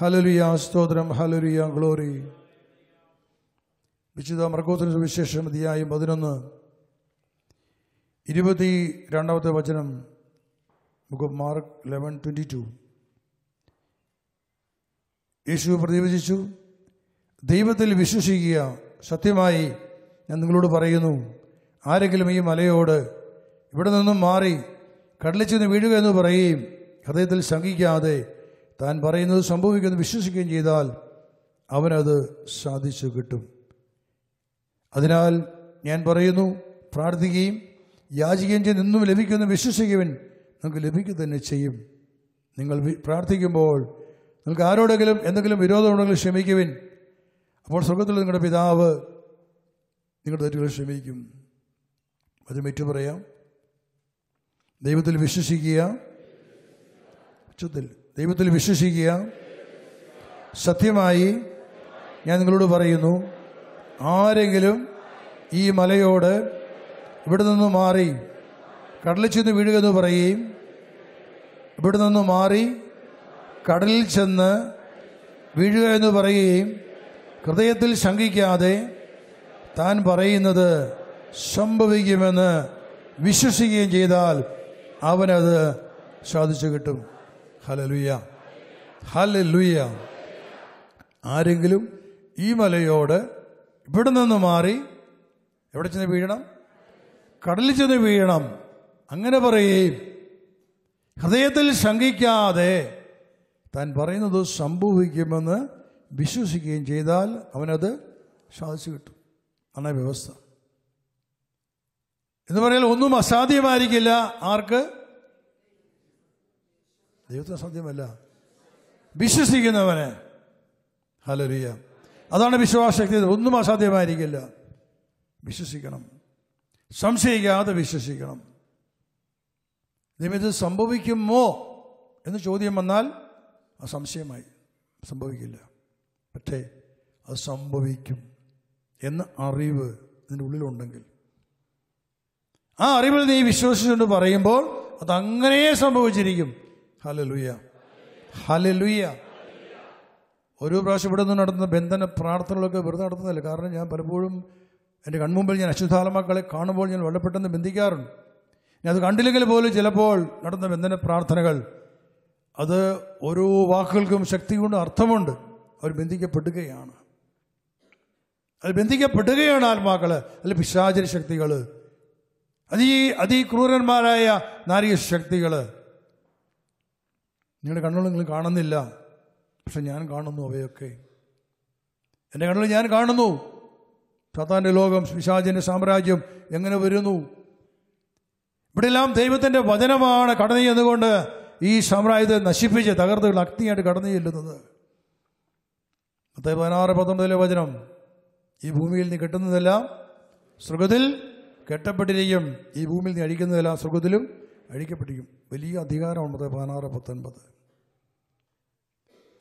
ഹലലുയ സ്തോത്രം ഹലലുയ ഗ്ലോറി വിശുദ്ധ മർഗോത്ര സുവിശേഷം അധ്യായം പതിനൊന്ന് ഇരുപത്തി രണ്ടാമത്തെ വചനം നമുക്ക് മാർക്ക് ലെവൻ ട്വൻറ്റി ടു യേശു പ്രതിവചിച്ചു ദൈവത്തിൽ വിശ്വസിക്കുക സത്യമായി ഞാൻ നിങ്ങളോട് പറയുന്നു ആരെങ്കിലും ഈ മലയോട് ഇവിടെ നിന്നും മാറി കടലിൽ ചെന്ന് വീഴുക എന്ന് പറയുകയും ഹൃദയത്തിൽ ശങ്കിക്കാതെ താൻ പറയുന്നത് സംഭവിക്കുമെന്ന് വിശ്വസിക്കുകയും ചെയ്താൽ അവനത് സാധിച്ചു കിട്ടും അതിനാൽ ഞാൻ പറയുന്നു പ്രാർത്ഥിക്കുകയും യാചിക്കുകയും ചെയ്ത് നിന്നും ലഭിക്കുന്ന വിശ്വസിക്കുവൻ നിങ്ങൾക്ക് ലഭിക്കുക തന്നെ ചെയ്യും നിങ്ങൾ പ്രാർത്ഥിക്കുമ്പോൾ നിങ്ങൾക്ക് ആരോടെങ്കിലും എന്തെങ്കിലും വിരോധമുണ്ടെങ്കിൽ ക്ഷമിക്കുവിൻ അപ്പോൾ സ്വർഗത്തിൽ നിങ്ങളുടെ പിതാവ് നിങ്ങളുടെ തെറ്റുകൾ ക്ഷമിക്കും അത് മറ്റു പറയാം ദൈവത്തിൽ വിശ്വസിക്കുക ഉച്ചത്തിൽ ദൈവത്തിൽ വിശ്വസിക്കുക സത്യമായി ഞാൻ നിങ്ങളോട് പറയുന്നു ആരെങ്കിലും ഈ മലയോട് ഇവിടെ നിന്ന് മാറി കടലിൽ ചെന്ന് വീഴുക എന്ന് പറയുകയും ഇവിടെ നിന്ന് മാറി കടലിൽ ചെന്ന് വീഴുക എന്ന് പറയുകയും ഹൃദയത്തിൽ ശങ്കിക്കാതെ താൻ പറയുന്നത് സംഭവിക്കുമെന്ന് വിശ്വസിക്കുകയും ചെയ്താൽ അവനത് സാധിച്ചു കിട്ടും ഹലലുയ്യ ഹലലുയ്യ ആരെങ്കിലും ഈ മലയോട് ഇവിടെ നിന്ന് മാറി എവിടെ ചെന്ന് വീഴണം കടലിൽ ചെന്ന് വീഴണം അങ്ങനെ പറയുകയും ഹൃദയത്തിൽ ശങ്കിക്കാതെ താൻ പറയുന്നത് സംഭവിക്കുമെന്ന് വിശ്വസിക്കുകയും ചെയ്താൽ അവനത് സാധിച്ചു കിട്ടും അന്ന വ്യവസ്ഥ എന്ന് പറഞ്ഞാൽ ഒന്നും അസാധ്യമായിരിക്കില്ല ആർക്ക് ദൈവത്തിന് അസാധ്യമല്ല വിശ്വസിക്കുന്നവന് ഹലരിയ അതാണ് വിശ്വാസശക്തി ഒന്നും അസാധ്യമായിരിക്കില്ല വിശ്വസിക്കണം സംശയിക്കാതെ വിശ്വസിക്കണം ദൈവം സംഭവിക്കുമോ എന്ന് ചോദ്യം വന്നാൽ അത് സംശയമായി സംഭവിക്കില്ല പക്ഷേ അത് സംഭവിക്കും എന്ന അറിവ് ഇതിൻ്റെ ഉള്ളിലുണ്ടെങ്കിൽ ആ അറിവിൽ നീ വിശ്വസിച്ചുകൊണ്ട് പറയുമ്പോൾ അതങ്ങനെ സംഭവിച്ചിരിക്കും ഹലലുയ ഹലലുയ ഒരു പ്രാവശ്യം ഇവിടെ നിന്ന് നടത്തുന്ന ബന്ധന പ്രാർത്ഥനകളൊക്കെ വെറുതെ നടത്തുന്നില്ല കാരണം ഞാൻ പലപ്പോഴും എൻ്റെ കൺമുമ്പിൽ ഞാൻ അശ്വതാലമാക്കളെ കാണുമ്പോൾ ഞാൻ വളരെ പെട്ടെന്ന് ബന്ധിക്കാറുണ്ട് ഞാൻ അത് കണ്ടില്ലെങ്കിൽ പോലും ചിലപ്പോൾ നടന്ന ബന്ധന പ്രാർത്ഥനകൾ അത് ഓരോ വാക്കുകൾക്കും ശക്തി കൊണ്ട് അർത്ഥമുണ്ട് അവർ ബന്ധിക്കപ്പെടുകയാണ് അത് ബന്ധിക്കപ്പെടുകയാണ് ആത്മാക്കൾ അല്ലെ പിശാചര ശക്തികൾ അതി അതിക്രൂരന്മാരായ നാരിക ശക്തികൾ നിങ്ങളുടെ കണ്ണുകൾ നിങ്ങൾ കാണുന്നില്ല പക്ഷെ ഞാൻ കാണുന്നു അവയൊക്കെ എൻ്റെ കണ്ണുകൾ ഞാൻ കാണുന്നു സത്താൻ്റെ ലോകം പിശാചിൻ്റെ സാമ്രാജ്യം എങ്ങനെ വരുന്നു ഇവിടെയെല്ലാം ദൈവത്തിൻ്റെ വചനമാണ് കടന്നു ചെന്നുകൊണ്ട് ഈ സാമ്രാജ്യത്തെ നശിപ്പിച്ച് തകർത്തുകൾ അഗ്നിയായിട്ട് കടന്നു ചെല്ലുന്നത് പത്ത് പതിനാറ് പത്തൊമ്പതിലെ വചനം ഈ ഭൂമിയിൽ നിന്ന് കിട്ടുന്നതെല്ലാം സ്വർഗത്തിൽ കെട്ടപ്പെട്ടിരിക്കും ഈ ഭൂമിയിൽ നിന്ന് അഴിക്കുന്നതെല്ലാം സ്വർഗത്തിലും അഴിക്കപ്പെട്ടിരിക്കും വലിയ അധികാരമുണ്ട് പതിനാറ് പത്തൊൻപത്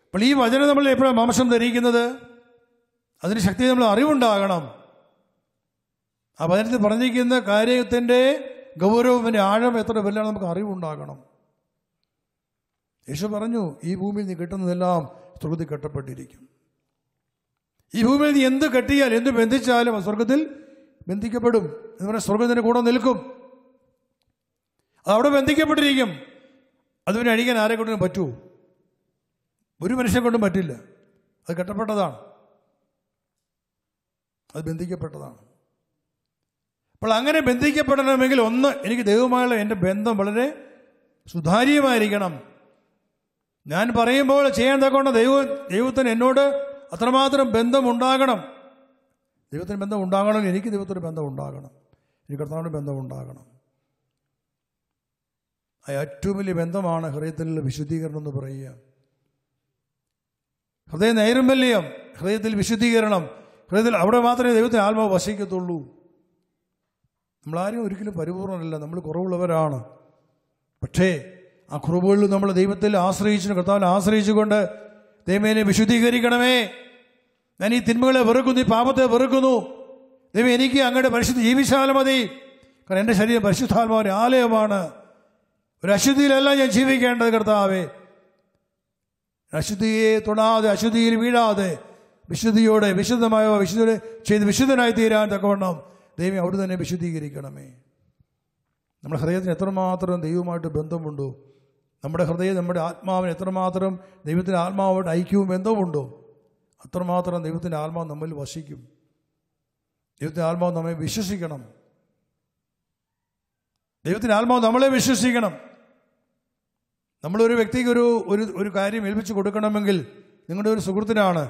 അപ്പോൾ ഈ വചനം നമ്മൾ എപ്പോഴാണ് മാംസം ധരിക്കുന്നത് അതിന് ശക്തി നമ്മൾ അറിവുണ്ടാകണം ആ വചനത്തിൽ പറഞ്ഞിരിക്കുന്ന കാര്യത്തിൻ്റെ ഗൗരവത്തിൻ്റെ ആഴം എത്ര വല്ലാണ് നമുക്ക് അറിവുണ്ടാകണം യേശു പറഞ്ഞു ഈ ഭൂമിയിൽ നിന്ന് കിട്ടുന്നതെല്ലാം സ്വർഗത്തിൽ കെട്ടപ്പെട്ടിരിക്കും ഈ ഭൂമിയിൽ നിന്ന് എന്ത് കെട്ടിയാൽ എന്ത് ബന്ധിച്ചാലും സ്വർഗത്തിൽ ബന്ധിക്കപ്പെടും എന്ന് പറഞ്ഞാൽ സ്വർഗത്തിൻ്റെ കൂടെ നിൽക്കും അത് അവിടെ ബന്ധിക്കപ്പെട്ടിരിക്കും അതിന് അഴിക്കാൻ ആരെ കൊണ്ടും പറ്റുമോ ഒരു മനുഷ്യൻ കൊണ്ടും പറ്റില്ല അത് കെട്ടപ്പെട്ടതാണ് അത് ബന്ധിക്കപ്പെട്ടതാണ് അപ്പോൾ അങ്ങനെ ബന്ധിക്കപ്പെടണമെങ്കിൽ ഒന്ന് എനിക്ക് ദൈവമായുള്ള എൻ്റെ ബന്ധം വളരെ സുതാര്യമായിരിക്കണം ഞാൻ പറയുമ്പോൾ ചെയ്യാൻ തക്കൊണ്ട് ദൈവം ദൈവത്തിന് എന്നോട് അത്രമാത്രം ബന്ധമുണ്ടാകണം ദൈവത്തിന് ബന്ധം ഉണ്ടാകണം എനിക്ക് ദൈവത്തിന് ബന്ധം ഉണ്ടാകണം എനിക്ക് കർത്താവിന് ബന്ധം ഉണ്ടാകണം ആ ഏറ്റവും വലിയ ബന്ധമാണ് ഹൃദയത്തിലുള്ള വിശുദ്ധീകരണം എന്ന് പറയുക ഹൃദയ നൈർമല്യം ഹൃദയത്തിൽ വിശുദ്ധീകരണം ഹൃദയത്തിൽ അവിടെ മാത്രമേ ദൈവത്തെ ആത്മാവ് വശിക്കത്തുള്ളൂ നമ്മളാരും ഒരിക്കലും പരിപൂർണമല്ല നമ്മൾ കുറവുള്ളവരാണ് പക്ഷേ ആ കുറവുകളിൽ നമ്മൾ ദൈവത്തിൽ ആശ്രയിച്ചു കർത്താവിനെ ആശ്രയിച്ചുകൊണ്ട് ദൈവനെ വിശുദ്ധീകരിക്കണമേ ഞാൻ ഈ തിന്മകളെ വെറുക്കുന്നു ഈ പാപത്തെ വെറുക്കുന്നു ദൈവം എനിക്ക് അങ്ങയുടെ പരിശുദ്ധ ജീവിച്ചാലും മതി കാരണം എൻ്റെ ശരീരം പരിശുദ്ധാത്മാവിൻ്റെ ആലയമാണ് ഒരു അശുദ്ധിയിലല്ല ഞാൻ ജീവിക്കേണ്ടത് കർത്താവേ അശുദ്ധിയെ തൊടാതെ അശുദ്ധിയിൽ വീഴാതെ വിശുദ്ധിയോടെ വിശുദ്ധമായ വിശുദ്ധിയോടെ ചെയ്ത് വിശുദ്ധനായി തീരാൻ തക്കവണ്ണം ദൈവം അവിടെ തന്നെ വിശുദ്ധീകരിക്കണമേ നമ്മുടെ ഹൃദയത്തിന് എത്രമാത്രം ദൈവമായിട്ട് ബന്ധമുണ്ടോ നമ്മുടെ ഹൃദയം നമ്മുടെ ആത്മാവിന് എത്രമാത്രം ദൈവത്തിൻ്റെ ആത്മാവോട് ഐക്യവും ബന്ധവുമുണ്ടോ അത്രമാത്രം ദൈവത്തിൻ്റെ ആത്മാവ് നമ്മിൽ വസിക്കും ദൈവത്തിൻ്റെ ആത്മാവ് നമ്മെ വിശ്വസിക്കണം ദൈവത്തിൻ്റെ ആത്മാവ് നമ്മളെ വിശ്വസിക്കണം നമ്മളൊരു വ്യക്തിക്ക് ഒരു ഒരു ഒരു കാര്യം ഏൽപ്പിച്ചു കൊടുക്കണമെങ്കിൽ നിങ്ങളുടെ ഒരു സുഹൃത്തിനാണ്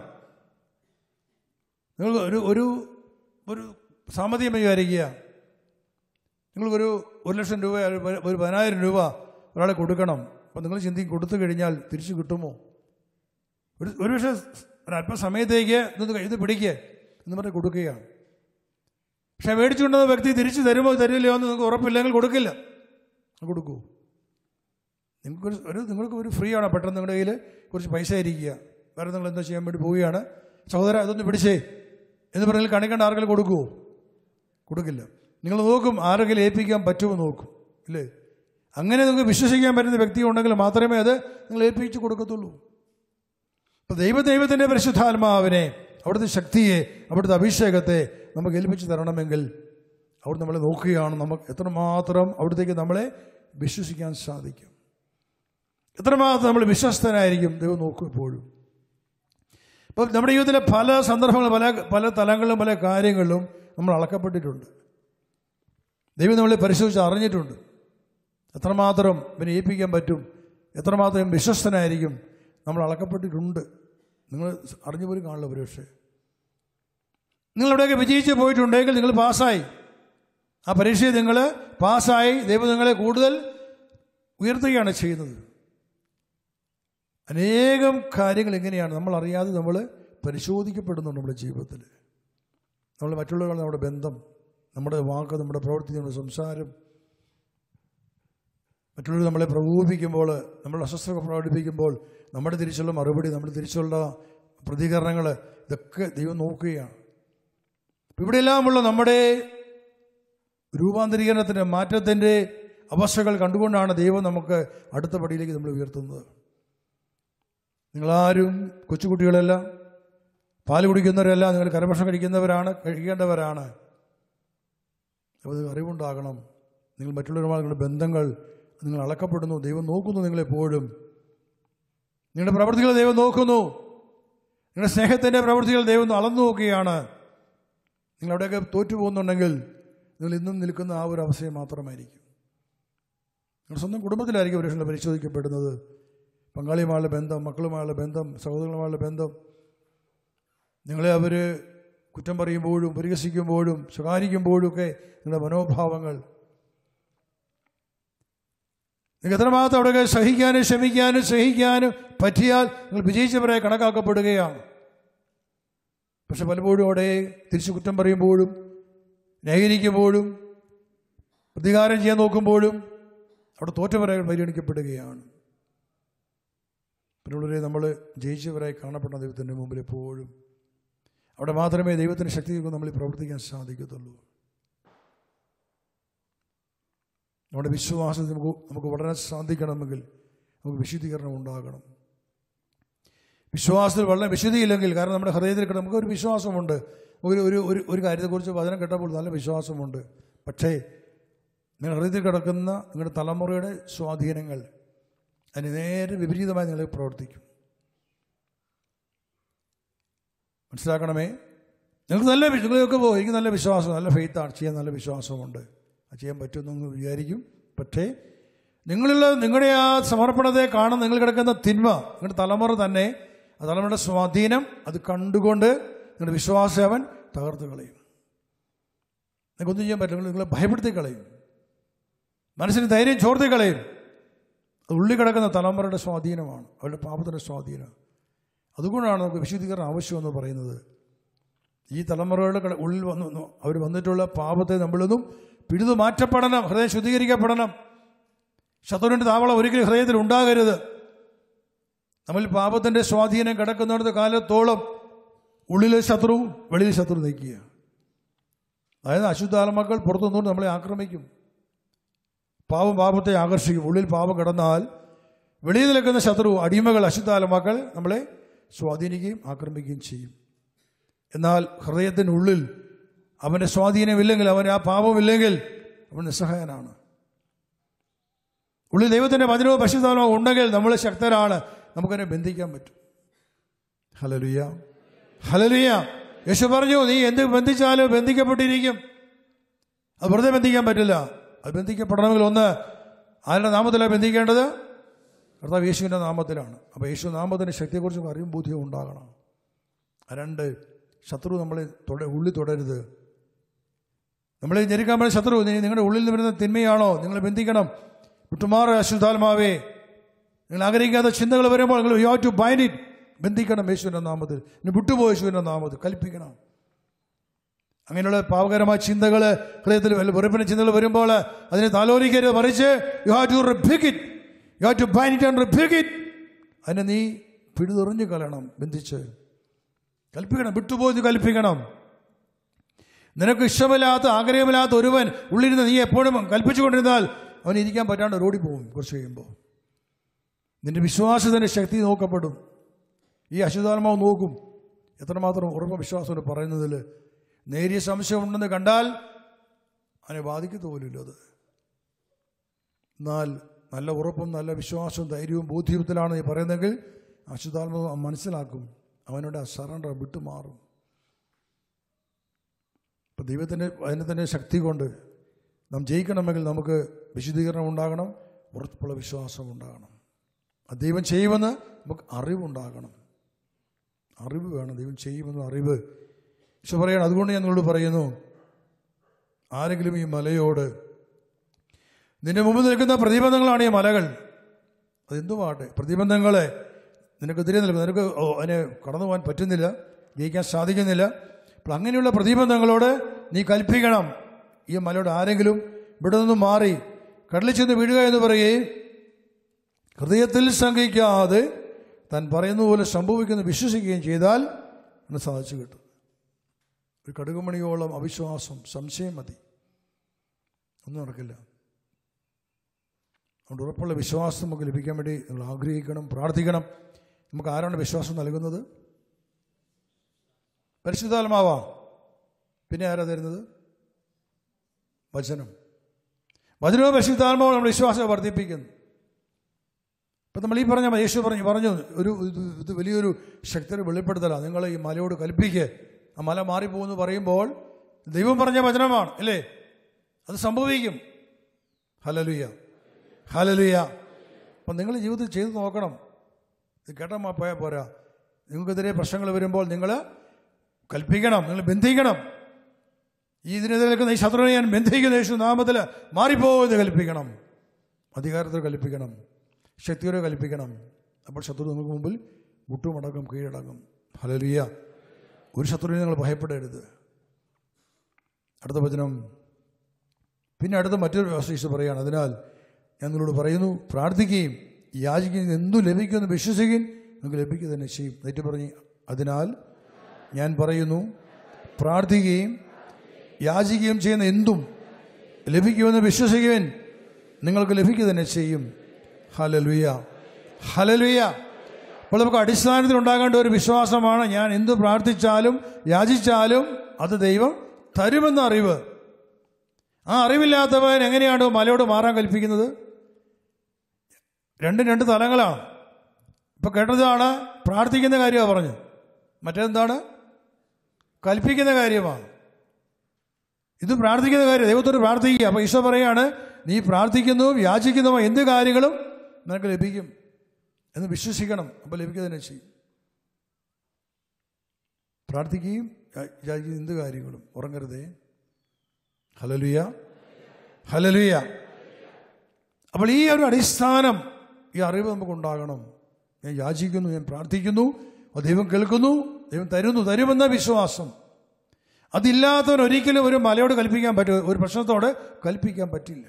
നിങ്ങൾ ഒരു ഒരു ഒരു സാമ്പത്തികം വിചാരിക്കുക നിങ്ങൾ ഒരു ലക്ഷം രൂപ ഒരു പതിനായിരം രൂപ ഒരാളെ കൊടുക്കണം അപ്പോൾ നിങ്ങൾ ചിന്തി കൊടുത്തു കഴിഞ്ഞാൽ തിരിച്ചു കിട്ടുമോ ഒരു ഒരു പക്ഷേ ഒരല്പസമയത്തേക്ക് ഇതൊന്ന് ഇത് പിടിക്കുക എന്ന് പറഞ്ഞ് കൊടുക്കുകയാണ് പക്ഷെ മേടിച്ചുകൊണ്ടത് വ്യക്തി തിരിച്ചു തരുമോ തരില്ലയോ എന്ന് നിങ്ങൾക്ക് ഉറപ്പില്ലെങ്കിൽ കൊടുക്കില്ല കൊടുക്കൂ നിങ്ങൾക്ക് ഒരു നിങ്ങൾക്ക് ഒരു ഫ്രീ ആണ് പെട്ടെന്ന് നിങ്ങളുടെ കയ്യിൽ കുറച്ച് പൈസ ഇരിക്കുക വേറെ നിങ്ങൾ എന്തോ ചെയ്യാൻ വേണ്ടി പോവുകയാണ് സഹോദര അതൊന്ന് പിടിച്ചേ എന്ന് പറഞ്ഞാൽ കണിക്കണ്ട ആർക്കെങ്കിലും കൊടുക്കുമോ കൊടുക്കില്ല നിങ്ങൾ നോക്കും ആരെങ്കിലും ഏൽപ്പിക്കാൻ പറ്റുമോ നോക്കും ഇല്ലേ അങ്ങനെ നിങ്ങൾക്ക് വിശ്വസിക്കാൻ പറ്റുന്ന വ്യക്തി ഉണ്ടെങ്കിൽ മാത്രമേ അത് നിങ്ങൾ ഏൽപ്പിച്ച് കൊടുക്കത്തുള്ളൂ അപ്പോൾ ദൈവ ദൈവത്തിന്റെ പരിശുദ്ധാത്മാവിനെ അവിടുത്തെ ശക്തിയെ അവിടുത്തെ അഭിഷേകത്തെ നമുക്ക് ഏൽപ്പിച്ച് തരണമെങ്കിൽ അവർ നമ്മളെ നോക്കുകയാണ് നമുക്ക് എത്രമാത്രം അവിടത്തേക്ക് നമ്മളെ വിശ്വസിക്കാൻ സാധിക്കും എത്രമാത്രം നമ്മൾ വിശ്വസ്തനായിരിക്കും ദൈവം നോക്കും എപ്പോഴും അപ്പം നമ്മുടെ ജീവിതത്തിലെ പല സന്ദർഭങ്ങളും പല പല തലങ്ങളിലും പല കാര്യങ്ങളിലും നമ്മൾ അളക്കപ്പെട്ടിട്ടുണ്ട് ദൈവം നമ്മളെ പരിശോധിച്ച് അറിഞ്ഞിട്ടുണ്ട് എത്രമാത്രം ഇവനെ ഏൽപ്പിക്കാൻ പറ്റും എത്രമാത്രം വിശ്വസ്തനായിരിക്കും നമ്മൾ അളക്കപ്പെട്ടിട്ടുണ്ട് നിങ്ങൾ അറിഞ്ഞു പോലും കാണില്ല പരീക്ഷ നിങ്ങൾ എവിടെയൊക്കെ വിജയിച്ച് പോയിട്ടുണ്ടെങ്കിൽ നിങ്ങൾ പാസ്സായി ആ പരീക്ഷയിൽ നിങ്ങൾ പാസ്സായി ദൈവം നിങ്ങളെ കൂടുതൽ ഉയർത്തുകയാണ് ചെയ്യുന്നത് അനേകം കാര്യങ്ങൾ എങ്ങനെയാണ് നമ്മൾ അറിയാതെ നമ്മൾ പരിശോധിക്കപ്പെടുന്നുണ്ട് നമ്മുടെ ജീവിതത്തിൽ നമ്മൾ മറ്റുള്ളവരുടെ നമ്മുടെ ബന്ധം നമ്മുടെ വാക്ക് നമ്മുടെ പ്രവൃത്തി നമ്മുടെ സംസാരം മറ്റുള്ളവർ നമ്മളെ പ്രകോപിപ്പിക്കുമ്പോൾ നമ്മൾ അസ്വസ്ഥത പ്രകടിപ്പിക്കുമ്പോൾ നമ്മുടെ തിരിച്ചുള്ള മറുപടി നമ്മൾ തിരിച്ചുള്ള പ്രതികരണങ്ങൾ ഇതൊക്കെ ദൈവം നോക്കുകയാണ് ഇവിടെയെല്ലാമുള്ള നമ്മുടെ രൂപാന്തരീകരണത്തിൻ്റെ മാറ്റത്തിൻ്റെ അവസ്ഥകൾ കണ്ടുകൊണ്ടാണ് ദൈവം നമുക്ക് അടുത്ത പടിയിലേക്ക് നമ്മൾ ഉയർത്തുന്നത് നിങ്ങളാരും കൊച്ചുകുട്ടികളല്ല പാൽ കുടിക്കുന്നവരല്ല നിങ്ങൾ കരഭക്ഷണം കഴിക്കുന്നവരാണ് കഴിക്കേണ്ടവരാണ് അപ്പോൾ അറിവുണ്ടാകണം നിങ്ങൾ മറ്റുള്ളവരുമായി നിങ്ങളുടെ ബന്ധങ്ങൾ നിങ്ങൾ അളക്കപ്പെടുന്നു ദൈവം നോക്കുന്നു നിങ്ങളെപ്പോഴും നിങ്ങളുടെ പ്രവൃത്തികൾ ദൈവം നോക്കുന്നു നിങ്ങളുടെ സ്നേഹത്തിൻ്റെ പ്രവൃത്തികൾ ദൈവം അളന്നു നോക്കുകയാണ് നിങ്ങൾ അവിടെയൊക്കെ തോറ്റു പോകുന്നുണ്ടെങ്കിൽ നിങ്ങൾ ഇന്നും നിൽക്കുന്ന ആ ഒരു അവസ്ഥയെ മാത്രമായിരിക്കും നിങ്ങളുടെ സ്വന്തം കുടുംബത്തിലായിരിക്കും ഒരുപക്ഷെ പരിശോധിക്കപ്പെടുന്നത് പങ്കാളിയുമായുള്ള ബന്ധം മക്കളുമായുള്ള ബന്ധം സഹോദരങ്ങളുമായുള്ള ബന്ധം നിങ്ങളെ അവർ കുറ്റം പറയുമ്പോഴും പരിഹസിക്കുമ്പോഴും ശകാരിക്കുമ്പോഴും ഒക്കെ നിങ്ങളുടെ മനോഭാവങ്ങൾ നിങ്ങൾക്ക് എത്രമാത്രം അവിടെ സഹിക്കാനും ക്ഷമിക്കാനും സ്നേഹിക്കാനും പറ്റിയാൽ നിങ്ങൾ വിജയിച്ചവരെ കണക്കാക്കപ്പെടുകയാണ് പക്ഷെ പലപ്പോഴും അവിടെ തിരിച്ചു കുറ്റം പറയുമ്പോഴും ന്യായീകരിക്കുമ്പോഴും പ്രതികാരം ചെയ്യാൻ നോക്കുമ്പോഴും അവിടെ തോറ്റവരെ പരിഗണിക്കപ്പെടുകയാണ് പിന്നുള്ളവരെ നമ്മൾ ജയിച്ചവരായി കാണപ്പെടുന്ന ദൈവത്തിൻ്റെ മുമ്പിൽ എപ്പോഴും അവിടെ മാത്രമേ ദൈവത്തിന് ശക്തി നമ്മൾ പ്രവർത്തിക്കാൻ സാധിക്കത്തുള്ളൂ നമ്മുടെ വിശ്വാസത്തിൽ നമുക്ക് നമുക്ക് വളരെ സാധിക്കണമെങ്കിൽ നമുക്ക് വിശുദ്ധീകരണം ഉണ്ടാകണം വിശ്വാസത്തിൽ വളരെ വിശുദ്ധിയില്ലെങ്കിൽ കാരണം നമ്മുടെ ഹൃദയത്തിൽ കിട്ടും നമുക്കൊരു വിശ്വാസമുണ്ട് ഒരു ഒരു ഒരു ഒരു കാര്യത്തെക്കുറിച്ച് വചനം കേട്ടപ്പോൾ നല്ല വിശ്വാസമുണ്ട് പക്ഷേ നിങ്ങൾ ഹൃദയത്തിൽ കിടക്കുന്ന നിങ്ങളുടെ തലമുറയുടെ സ്വാധീനങ്ങൾ അതിന് നേരെ വിപരീതമായി നിങ്ങൾ പ്രവർത്തിക്കും മനസ്സിലാക്കണമേ നിങ്ങൾക്ക് നല്ല നിങ്ങളെയൊക്കെ പോകും എനിക്ക് നല്ല വിശ്വാസം നല്ല ഫെയ്ത്താണ് ചെയ്യാൻ നല്ല വിശ്വാസമുണ്ട് ചെയ്യാൻ പറ്റുമെന്ന് വിചാരിക്കും പക്ഷേ നിങ്ങളിൽ നിങ്ങളുടെ ആ സമർപ്പണത്തെ കാണാൻ നിങ്ങൾ കിടക്കുന്ന തിന്മ നിങ്ങളുടെ തലമുറ തന്നെ ആ തലമുറയുടെ സ്വാധീനം അത് കണ്ടുകൊണ്ട് നിങ്ങളുടെ വിശ്വാസം അവൻ തകർത്ത് കളയും നിങ്ങൾക്കൊന്നും ചെയ്യാൻ പറ്റില്ല നിങ്ങളെ ഭയപ്പെടുത്തി കളയും മനസ്സിന് ധൈര്യം ചോർത്തി കളയും അത് ഉള്ളിൽ കിടക്കുന്ന തലമുറയുടെ സ്വാധീനമാണ് അവരുടെ പാപത്തിൻ്റെ സ്വാധീനം അതുകൊണ്ടാണ് നമുക്ക് വിശുദ്ധീകരണം ആവശ്യമെന്ന് പറയുന്നത് ഈ തലമുറകളുടെ ഉള്ളിൽ വന്ന് അവർ വന്നിട്ടുള്ള പാപത്തെ നമ്മളൊന്നും പിഴുതു മാറ്റപ്പെടണം ഹൃദയം ശുദ്ധീകരിക്കപ്പെടണം ശത്രുവിൻ്റെ താവളം ഒരിക്കലും ഹൃദയത്തിൽ ഉണ്ടാകരുത് നമ്മൾ പാപത്തിൻ്റെ സ്വാധീനം കിടക്കുന്നിടത്ത് കാലത്തോളം ഉള്ളിലെ ശത്രു വെളിയിൽ ശത്രു നിൽക്കുക അതായത് അശുദ്ധാലമക്കൾ ആത്മാക്കൾ പുറത്തു നിന്നുകൊണ്ട് നമ്മളെ ആക്രമിക്കും പാപം പാപത്തെ ആകർഷിക്കും ഉള്ളിൽ പാപം കിടന്നാൽ വെളിയിൽ നിൽക്കുന്ന ശത്രു അടിമകൾ അശുദ്ധാലമാക്കൾ നമ്മളെ സ്വാധീനിക്കുകയും ആക്രമിക്കുകയും ചെയ്യും എന്നാൽ ഹൃദയത്തിനുള്ളിൽ അവൻ്റെ സ്വാധീനമില്ലെങ്കിൽ അവൻ ആ പാപമില്ലെങ്കിൽ അവൻ നിസ്സഹായനാണ് ഉള്ളിൽ ദൈവത്തിൻ്റെ പതിനോ പശുതാനോ ഉണ്ടെങ്കിൽ നമ്മൾ ശക്തരാണ് നമുക്കതിനെ ബന്ധിക്കാൻ പറ്റും ഹലലുയ ഹലലുയ യേശു പറഞ്ഞു നീ എന്ത് ബന്ധിച്ചാലും ബന്ധിക്കപ്പെട്ടിരിക്കും അത് വെറുതെ ബന്ധിക്കാൻ പറ്റില്ല അത് ബന്ധിക്കപ്പെടണമെങ്കിൽ ഒന്ന് ആരുടെ നാമത്തിലാണ് ബന്ധിക്കേണ്ടത് കർത്താവ് യേശുവിൻ്റെ നാമത്തിലാണ് അപ്പോൾ യേശു നാമത്തിൻ്റെ ശക്തിയെക്കുറിച്ച് അറിയും ബോധ്യം ഉണ്ടാകണം രണ്ട് ശത്രു നമ്മളെ തുട ഉള്ളി തുടരുത് നമ്മൾ ഞെരുക്കാൻ ശത്രു നിങ്ങളുടെ ഉള്ളിൽ നിന്ന് വരുന്ന തിന്മയാണോ നിങ്ങൾ ബന്ധിക്കണം വിട്ടുമാറ അശ്വതാത്മാവേ നിങ്ങൾ ആഗ്രഹിക്കാത്ത ചിന്തകൾ വരുമ്പോൾ നിങ്ങൾ you have to bind it ബന്ധിക്കണം യേശുവിൻ്റെ നാമത്തിൽ ഇനി വിട്ടുപോയ യേശുവിൻ്റെ നാമത്തിൽ കൽപ്പിക്കണം അങ്ങനെയുള്ള പാവകരമായ ചിന്തകൾ ഹൃദയത്തിൽ വെറുപ്പിൻ്റെ ചിന്തകൾ വരുമ്പോൾ അതിനെ താലോലിക്കരുത് മറിച്ച് you have to rebuke it you have to bind it and rebuke it അതിനെ നീ പിടിതെറിഞ്ഞ് കളയണം ബന്ധിച്ച് കൽപ്പിക്കണം വിട്ടുപോയി കൽപ്പിക്കണം നിനക്ക് ഇഷ്ടമില്ലാത്ത ആഗ്രഹമില്ലാത്ത ഒരുവൻ ഉള്ളിരുന്ന് നീ എപ്പോഴും കൽപ്പിച്ചുകൊണ്ടിരുന്നാൽ അവൻ ഇരിക്കാൻ പറ്റാണ്ട് റോഡി പോകും കുറച്ച് കഴിയുമ്പോൾ നിന്റെ വിശ്വാസത്തിൻ്റെ ശക്തി നോക്കപ്പെടും ഈ അശുദ്ധാത്മാവ് നോക്കും എത്രമാത്രം ഉറപ്പ് വിശ്വാസമുണ്ട് പറയുന്നതിൽ നേരിയ സംശയമുണ്ടെന്ന് കണ്ടാൽ അവനെ ബാധിക്കത്തുപോലുമില്ല അത് എന്നാൽ നല്ല ഉറപ്പും നല്ല വിശ്വാസവും ധൈര്യവും ബോധ്യത്തിലാണ് നീ പറയുന്നതെങ്കിൽ അശുദ്ധാത്മാവ് മനസ്സിലാക്കും ആ സറണ്ടർ വിട്ടുമാറും അപ്പം ദൈവത്തിൻ്റെ വചനത്തിൻ്റെ ശക്തി കൊണ്ട് നാം ജയിക്കണമെങ്കിൽ നമുക്ക് വിശുദ്ധീകരണം ഉണ്ടാകണം ഉറപ്പുള്ള വിശ്വാസം ഉണ്ടാകണം ആ ദൈവം ചെയ്യുമെന്ന് നമുക്ക് അറിവുണ്ടാകണം അറിവ് വേണം ദൈവം ചെയ്യുമെന്ന് അറിവ് പക്ഷെ പറയണം അതുകൊണ്ട് ഞാൻ നിങ്ങളോട് പറയുന്നു ആരെങ്കിലും ഈ മലയോട് നിന്റെ മുമ്പ് നിൽക്കുന്ന പ്രതിബന്ധങ്ങളാണ് ഈ മലകൾ അതെന്തുമാട്ടെ പ്രതിബന്ധങ്ങളെ നിനക്കെതിരെ നിൽക്കും നിനക്ക് അതിനെ കടന്നു പോകാൻ പറ്റുന്നില്ല ജയിക്കാൻ സാധിക്കുന്നില്ല അപ്പോൾ അങ്ങനെയുള്ള പ്രതിബന്ധങ്ങളോട് നീ കൽപ്പിക്കണം ഈ മലയുടെ ആരെങ്കിലും ഇവിടെ നിന്ന് മാറി കടലിൽ ചെന്ന് വീഴുക എന്ന് പറയുകയും ഹൃദയത്തിൽ ശങ്കിക്കാതെ താൻ പറയുന്ന പോലെ സംഭവിക്കുന്നു വിശ്വസിക്കുകയും ചെയ്താൽ എന്ന് സാധിച്ചു കിട്ടും ഒരു കടുകുമണിയോളം അവിശ്വാസം സംശയം മതി ഒന്നും നടക്കില്ല അതുകൊണ്ട് ഉറപ്പുള്ള വിശ്വാസം നമുക്ക് ലഭിക്കാൻ വേണ്ടി നിങ്ങൾ ആഗ്രഹിക്കണം പ്രാർത്ഥിക്കണം നമുക്ക് ആരാണ് വിശ്വാസം നൽകുന്നത് പരിശുദ്ധാത്മാവാണ് പിന്നെ ആരാ തരുന്നത് വചനം വചനവും പരിശുദ്ധാത്മാവും നമ്മൾ വിശ്വാസം വർദ്ധിപ്പിക്കുന്നു ഇപ്പം നമ്മൾ ഈ പറഞ്ഞ യേശു പറഞ്ഞു പറഞ്ഞു ഒരു ഇത് വലിയൊരു ശക്തിയുടെ വെളിപ്പെടുത്തലാണ് നിങ്ങൾ ഈ മലയോട് കൽപ്പിക്കുക ആ മല മാറിപ്പോകുമെന്ന് പറയുമ്പോൾ ദൈവം പറഞ്ഞ വചനമാണ് അല്ലേ അത് സംഭവിക്കും ഹലലുയ ഹലലുയ അപ്പം നിങ്ങൾ ജീവിതത്തിൽ ചെയ്തു നോക്കണം ഇത് കേട്ടാൽ പോയാൽ പോരാ നിങ്ങൾക്കെതിരെ പ്രശ്നങ്ങൾ വരുമ്പോൾ നിങ്ങൾ കൽപ്പിക്കണം നിങ്ങൾ ബന്ധിക്കണം ഈ ഇതിനെതിരെ നിൽക്കുന്ന ഈ ശത്രുവിനെ ഞാൻ ബന്ധിക്കുന്ന യേശു നാമത്തിൽ മാറിപ്പോയത് കൽപ്പിക്കണം അധികാരത്തിൽ കൽപ്പിക്കണം ശക്തിയോടെ കൽപ്പിക്കണം അപ്പോൾ ശത്രു നമുക്ക് മുമ്പിൽ മുട്ടുമടക്കും കീഴടങ്ങും ഹലലിയ ഒരു ശത്രുവിനെ നിങ്ങൾ ഭയപ്പെടരുത് അടുത്ത വചനം പിന്നെ അടുത്ത മറ്റൊരു വിശ്വസിച്ച് പറയുകയാണ് അതിനാൽ ഞാൻ നിങ്ങളോട് പറയുന്നു പ്രാർത്ഥിക്കുകയും യാചിക്കുകയും എന്തു ലഭിക്കുമെന്ന് വിശ്വസിക്കുകയും നിങ്ങൾക്ക് ലഭിക്കുക തന്നെ ചെയ്യും നേറ്റ് പറഞ്ഞ് അതിനാൽ ഞാൻ പറയുന്നു പ്രാർത്ഥിക്കുകയും യാചിക്കുകയും ചെയ്യുന്ന എന്തും ലഭിക്കുമെന്ന് വിശ്വസിക്കുവൻ നിങ്ങൾക്ക് ലഭിക്കുക തന്നെ ചെയ്യും ഹലലുയ ഹലലുയ അപ്പോൾ നമുക്ക് അടിസ്ഥാനത്തിൽ ഉണ്ടാകേണ്ട ഒരു വിശ്വാസമാണ് ഞാൻ എന്ത് പ്രാർത്ഥിച്ചാലും യാചിച്ചാലും അത് ദൈവം തരുമെന്ന അറിവ് ആ അറിവില്ലാത്തവൻ എങ്ങനെയാണ് മലയോട് മാറാൻ കൽപ്പിക്കുന്നത് രണ്ടും രണ്ട് തലങ്ങളാണ് ഇപ്പോൾ കേട്ടതാണ് പ്രാർത്ഥിക്കുന്ന കാര്യമാണ് പറഞ്ഞത് മറ്റേതെന്താണ് കൽപ്പിക്കുന്ന കാര്യമാണ് ഇത് പ്രാർത്ഥിക്കുന്ന കാര്യം ദൈവത്തോട് പ്രാർത്ഥിക്കുക അപ്പോൾ ഈശോ പറയുകയാണ് നീ പ്രാർത്ഥിക്കുന്നു യാചിക്കുന്നു എന്ത് കാര്യങ്ങളും നിനക്ക് ലഭിക്കും എന്ന് വിശ്വസിക്കണം അപ്പോൾ ലഭിക്കുക തന്നെ ചെയ്യും പ്രാർത്ഥിക്കുകയും യാചിക്കുന്ന എന്ത് കാര്യങ്ങളും ഉറങ്ങരുതേ ഹലലുയ ഹലലുയ അപ്പോൾ ഈ ഒരു അടിസ്ഥാനം ഈ അറിവ് നമുക്ക് ഉണ്ടാകണം ഞാൻ യാചിക്കുന്നു ഞാൻ പ്രാർത്ഥിക്കുന്നു ദൈവം കേൾക്കുന്നു ദൈവം തരുന്നു തരുമെന്ന വിശ്വാസം അതില്ലാത്തവൻ ഒരിക്കലും ഒരു മലയോട് കൽപ്പിക്കാൻ പറ്റും ഒരു പ്രശ്നത്തോട് കൽപ്പിക്കാൻ പറ്റില്ല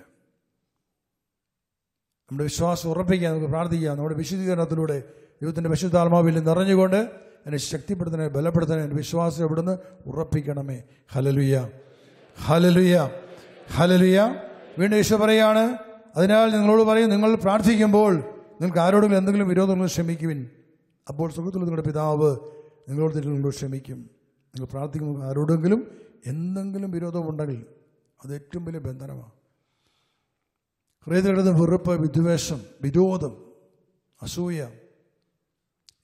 നമ്മുടെ വിശ്വാസം ഉറപ്പിക്കുക നമുക്ക് പ്രാർത്ഥിക്കാം നമ്മുടെ വിശുദ്ധീകരണത്തിലൂടെ ദൈവത്തിൻ്റെ വിശുദ്ധാത്മാവിൽ നിറഞ്ഞുകൊണ്ട് എന്നെ ശക്തിപ്പെടുത്തണേ ബലപ്പെടുത്തണേ എൻ്റെ വിശ്വാസം എവിടുന്ന് ഉറപ്പിക്കണമേ ഹലലുയ ഹലലുയ ഹലലുയ വീണ്ടും ഈശോ പറയാണ് അതിനാൽ നിങ്ങളോട് പറയും നിങ്ങൾ പ്രാർത്ഥിക്കുമ്പോൾ നിങ്ങൾക്ക് ആരോടെങ്കിലും എന്തെങ്കിലും വിരോധങ്ങൾ ക്ഷമിക്കുവിൻ അപ്പോൾ സുഖത്തിൽ നിങ്ങളുടെ പിതാവ് നിങ്ങളോട് നിങ്ങളോട് ക്ഷമിക്കും നിങ്ങൾ പ്രാർത്ഥിക്കുന്നു ആരോടെങ്കിലും എന്തെങ്കിലും വിരോധമുണ്ടെങ്കിൽ അത് ഏറ്റവും വലിയ ബന്ധനമാണ് ഹൃദയത്തിലെടുത്ത് വെറുപ്പ് വിദ്വേഷം വിരോധം അസൂയ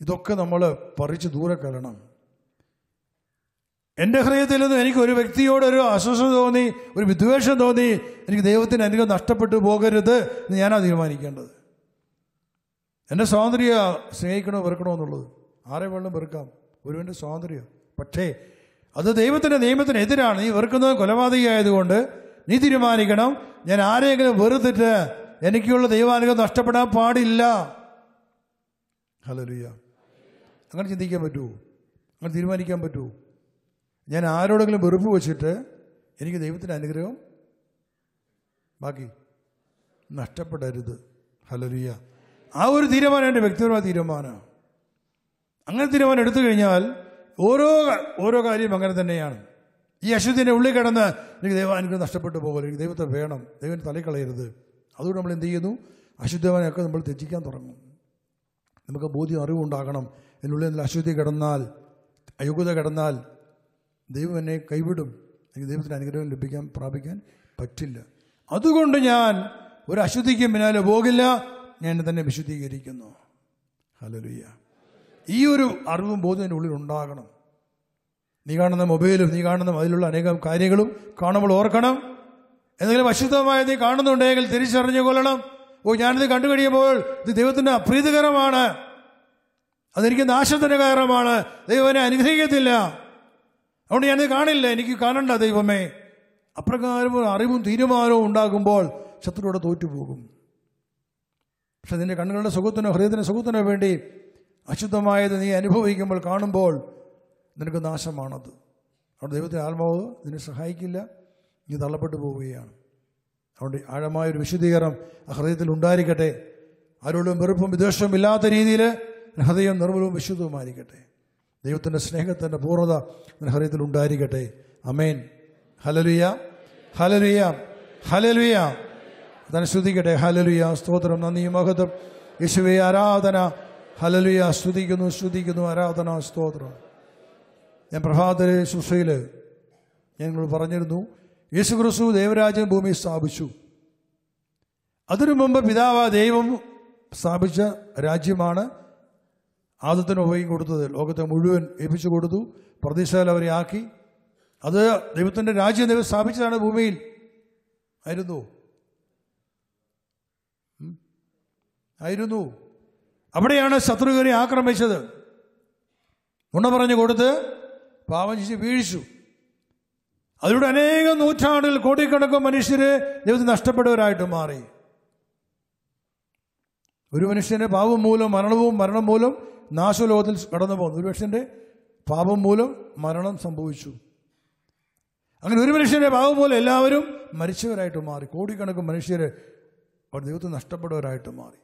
ഇതൊക്കെ നമ്മൾ പറിച്ച് ദൂരെ കളണം എൻ്റെ ഹൃദയത്തിൽ നിന്ന് എനിക്ക് ഒരു വ്യക്തിയോടൊരു അസ്വസ്ഥ തോന്നി ഒരു വിദ്വേഷം തോന്നി എനിക്ക് ദൈവത്തിന് എനിക്ക് നഷ്ടപ്പെട്ടു പോകരുത് എന്ന് ഞാനാണ് തീരുമാനിക്കേണ്ടത് എൻ്റെ സ്വാതന്ത്ര്യ സ്നേഹിക്കണോ വെറുക്കണോ എന്നുള്ളത് ആരെ വേണം വെറുക്കാം ഒരുവൻ്റെ സ്വാതന്ത്ര്യം പക്ഷേ അത് ദൈവത്തിൻ്റെ നിയമത്തിനെതിരാണ് നീ വെറുക്കുന്നത് കൊലപാതകമായതുകൊണ്ട് നീ തീരുമാനിക്കണം ഞാൻ ആരെങ്കിലും വെറുത്തിട്ട് എനിക്കുള്ള ദൈവാനുഗ്രഹം നഷ്ടപ്പെടാൻ പാടില്ല ഹലോ അങ്ങനെ ചിന്തിക്കാൻ പറ്റുമോ അങ്ങനെ തീരുമാനിക്കാൻ പറ്റുമോ ഞാൻ ആരോടെങ്കിലും വെറുപ്പ് വെച്ചിട്ട് എനിക്ക് ദൈവത്തിൻ്റെ അനുഗ്രഹം ബാക്കി നഷ്ടപ്പെടരുത് ഹലരിയ ആ ഒരു തീരുമാനം എൻ്റെ വ്യക്തിപരമായ തീരുമാനമാണ് അങ്ങനെ തീരുമാനം എടുത്തു കഴിഞ്ഞാൽ ഓരോ ഓരോ കാര്യം അങ്ങനെ തന്നെയാണ് ഈ അശുദ്ധിൻ്റെ ഉള്ളിൽ കിടന്ന് എനിക്ക് ദൈവാനുഗ്രഹം നഷ്ടപ്പെട്ടു പോകരുത് എനിക്ക് ദൈവത്തെ വേണം ദൈവം തലക്കളയരുത് അതുകൊണ്ട് നമ്മൾ എന്ത് ചെയ്യുന്നു അശുദ്ധവനൊക്കെ നമ്മൾ ത്യജിക്കാൻ തുടങ്ങും നമുക്ക് ബോധ്യം അറിവുണ്ടാകണം എന്നുള്ളിൽ നിന്ന് അശുദ്ധി കിടന്നാൽ അയോഗ്യത കിടന്നാൽ ദൈവം എന്നെ കൈവിടും എനിക്ക് ദൈവത്തിന് അനുഗ്രഹം ലഭിക്കാൻ പ്രാപിക്കാൻ പറ്റില്ല അതുകൊണ്ട് ഞാൻ ഒരു അശുദ്ധിക്കും പിന്നാലെ പോകില്ല ഞാൻ തന്നെ വിശുദ്ധീകരിക്കുന്നു ഹലോ ഈ ഒരു അറിവും ബോധം എൻ്റെ ഉള്ളിൽ ഉണ്ടാകണം നീ കാണുന്ന മൊബൈലും നീ കാണുന്ന അതിലുള്ള അനേകം കാര്യങ്ങളും കാണുമ്പോൾ ഓർക്കണം എന്തെങ്കിലും അശുദ്ധമായ നീ കാണുന്നുണ്ടെങ്കിൽ തിരിച്ചറിഞ്ഞു കൊള്ളണം ഓ ഞാനിത് കണ്ടു കഴിയുമ്പോൾ ഇത് ദൈവത്തിന് അപ്രീതികരമാണ് അതെനിക്ക് നാശത്തിന് കാരണമാണ് ദൈവം എന്നെ അനുഗ്രഹിക്കത്തില്ല അതുകൊണ്ട് ഞാനിത് കാണില്ല എനിക്ക് കാണണ്ട ദൈവമേ അപ്രകാരം അറിവും തീരുമാനവും ഉണ്ടാകുമ്പോൾ ശത്രുവിടെ തോറ്റുപോകും പക്ഷെ നിന്റെ കണ്ണുകളുടെ സുഖത്തിനോ ഹൃദയത്തിൻ്റെ സുഖത്തിനോ വേണ്ടി അശുദ്ധമായത് നീ അനുഭവിക്കുമ്പോൾ കാണുമ്പോൾ നിനക്ക് നാശമാണത് അവിടെ ദൈവത്തിൻ്റെ ആത്മാവ് നിന്നെ സഹായിക്കില്ല നീ തള്ളപ്പെട്ടു പോവുകയാണ് അതുകൊണ്ട് ആഴമായൊരു ആ ഹൃദയത്തിൽ ഉണ്ടായിരിക്കട്ടെ ആരോടും വെറുപ്പും വിദ്വേഷവും ഇല്ലാത്ത രീതിയിൽ ഹൃദയം നിർമ്മലവും വിശുദ്ധവുമായിരിക്കട്ടെ ദൈവത്തിൻ്റെ സ്നേഹത്തിൻ്റെ പൂർണ്ണത ഹൃദയത്തിൽ ഉണ്ടായിരിക്കട്ടെ അമേൻ ഹലലുയ ഹലലുയ ഹലലുയ തന്നെ ശ്രദ്ധിക്കട്ടെ ഹലലുയ സ്തോത്രം നന്ദി മഹത്വം യേശുവേ ആരാധന ഹലലുയ സ്തുതിക്കുന്നു സ്തുതിക്കുന്നു ആരാധന സ്തോത്രം ഞാൻ പ്രഭാതരെ ശുശ്രയിൽ ഞങ്ങൾ പറഞ്ഞിരുന്നു യേശു ക്രിസ്തു ദേവരാജൻ ഭൂമി സ്ഥാപിച്ചു അതിനു മുമ്പ് പിതാവ ദൈവം സ്ഥാപിച്ച രാജ്യമാണ് ആദ്യത്തിന് ഉപയോഗം കൊടുത്തത് ലോകത്തെ മുഴുവൻ ഏൽപ്പിച്ചു കൊടുത്തു പ്രതീക്ഷയിൽ അവരെ ആക്കി അത് ദൈവത്തിൻ്റെ രാജ്യം ദൈവം സ്ഥാപിച്ചതാണ് ഭൂമിയിൽ ആയിരുന്നു ആയിരുന്നു അവിടെയാണ് ശത്രുകരെ ആക്രമിച്ചത് ഉണ്ണ പറഞ്ഞു കൊടുത്ത് പാവം ചെയ്ത് വീഴിച്ചു അതിലൂടെ അനേകം നൂറ്റാണ്ടിൽ കോടിക്കണക്കും മനുഷ്യർ ദൈവത്തിൽ നഷ്ടപ്പെട്ടവരായിട്ട് മാറി ഒരു മനുഷ്യന്റെ പാപം മൂലം മരണവും മരണം മൂലം നാശലോകത്തിൽ കടന്നു പോകുന്നു ഒരു മനുഷ്യൻ്റെ പാപം മൂലം മരണം സംഭവിച്ചു അങ്ങനെ ഒരു മനുഷ്യന്റെ പാപം പോലെ എല്ലാവരും മരിച്ചവരായിട്ട് മാറി കോടിക്കണക്കും മനുഷ്യർ അവർ ദൈവത്തിൽ നഷ്ടപ്പെട്ടവരായിട്ട് മാറി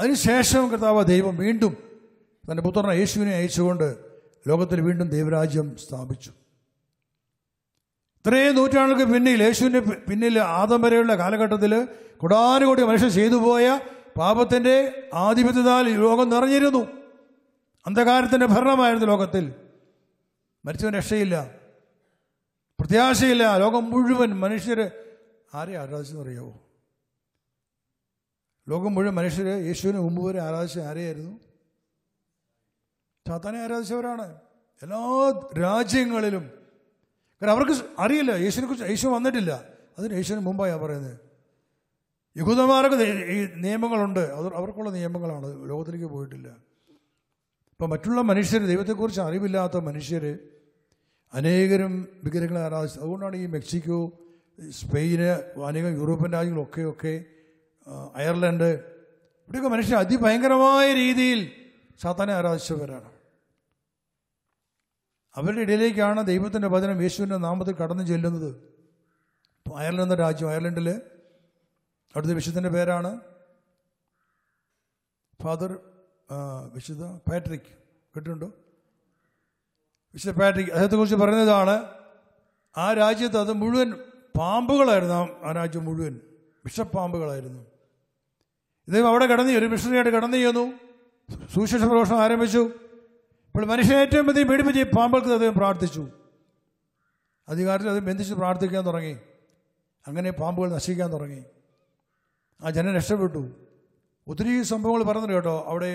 അതിനുശേഷം കർത്താവ് ദൈവം വീണ്ടും തൻ്റെ പുത്രനെ യേശുവിനെ അയച്ചുകൊണ്ട് ലോകത്തിൽ വീണ്ടും ദൈവരാജ്യം സ്ഥാപിച്ചു ഇത്രയും നൂറ്റാണ്ടുകൾക്ക് പിന്നിൽ യേശുവിൻ്റെ പിന്നിൽ ആദം വരെയുള്ള കാലഘട്ടത്തിൽ കൊടാനുകൂടി മനുഷ്യൻ ചെയ്തു പോയ പാപത്തിൻ്റെ ആധിപത്യത്താൽ ലോകം നിറഞ്ഞിരുന്നു അന്ധകാരത്തിൻ്റെ ഭരണമായിരുന്നു ലോകത്തിൽ മരിച്ചവൻ രക്ഷയില്ല പ്രത്യാശയില്ല ലോകം മുഴുവൻ മനുഷ്യർ ആരെ ആരാധിച്ചെന്നറിയാവോ ലോകം മുഴുവൻ മനുഷ്യർ യേശുവിന് മുമ്പ് വരെ ആരാധിച്ച ആരെയായിരുന്നു സാത്താനെ ആരാധിച്ചവരാണ് എല്ലാ രാജ്യങ്ങളിലും കാരണം അവർക്ക് അറിയില്ല യേശുവിനെ കുറിച്ച് യേശു വന്നിട്ടില്ല അതിന് യേശുവിന് മുമ്പായാണ് പറയുന്നത് യഹൂദന്മാർക്ക് ഈ നിയമങ്ങളുണ്ട് അത് അവർക്കുള്ള നിയമങ്ങളാണ് ലോകത്തിലേക്ക് പോയിട്ടില്ല ഇപ്പം മറ്റുള്ള മനുഷ്യർ ദൈവത്തെക്കുറിച്ച് അറിവില്ലാത്ത മനുഷ്യർ അനേകരും വിഗ്രഹങ്ങളെ ആരാധിച്ചു അതുകൊണ്ടാണ് ഈ മെക്സിക്കോ സ്പെയിന് അനേകം യൂറോപ്യൻ രാജ്യങ്ങളൊക്കെയൊക്കെ ഒക്കെ അയർലൻഡ് ഇവിടെയൊക്കെ മനുഷ്യൻ അതിഭയങ്കരമായ രീതിയിൽ സാത്താനെ ആരാധിച്ചവരാണ് അവരുടെ ഇടയിലേക്കാണ് ദൈവത്തിൻ്റെ വചനം യേശുവിൻ്റെ നാമത്തിൽ കടന്നു ചെല്ലുന്നത് അയർലൻഡ് എന്ന രാജ്യം അയർലൻഡിൽ അവിടുത്തെ വിശുദ്ധൻ്റെ പേരാണ് ഫാദർ വിശുദ്ധ പാട്രിക് കേട്ടിട്ടുണ്ടോ വിശുദ്ധ പാട്രിക് അദ്ദേഹത്തെക്കുറിച്ച് പറയുന്നതാണ് ആ രാജ്യത്ത് അത് മുഴുവൻ പാമ്പുകളായിരുന്നു ആ രാജ്യം മുഴുവൻ വിഷപ്പാമ്പുകളായിരുന്നു ഇദ്ദേഹം അവിടെ കടന്നു ഒരു മിഷണറിയായിട്ട് കടന്നു ചെയ്യുന്നു സുശേഷ പ്രഘോഷണം ആരംഭിച്ചു ഇപ്പോൾ മനുഷ്യനെ ഏറ്റവും പ്രതി പീഡിപ്പിച്ച് പാമ്പുകൾക്ക് അദ്ദേഹം പ്രാർത്ഥിച്ചു അധികാരത്തിൽ അദ്ദേഹം ബന്ധിച്ച് പ്രാർത്ഥിക്കാൻ തുടങ്ങി അങ്ങനെ പാമ്പുകൾ നശിക്കാൻ തുടങ്ങി ആ ജനം രക്ഷപ്പെട്ടു ഒത്തിരി സംഭവങ്ങൾ പറഞ്ഞു കേട്ടോ അവിടെ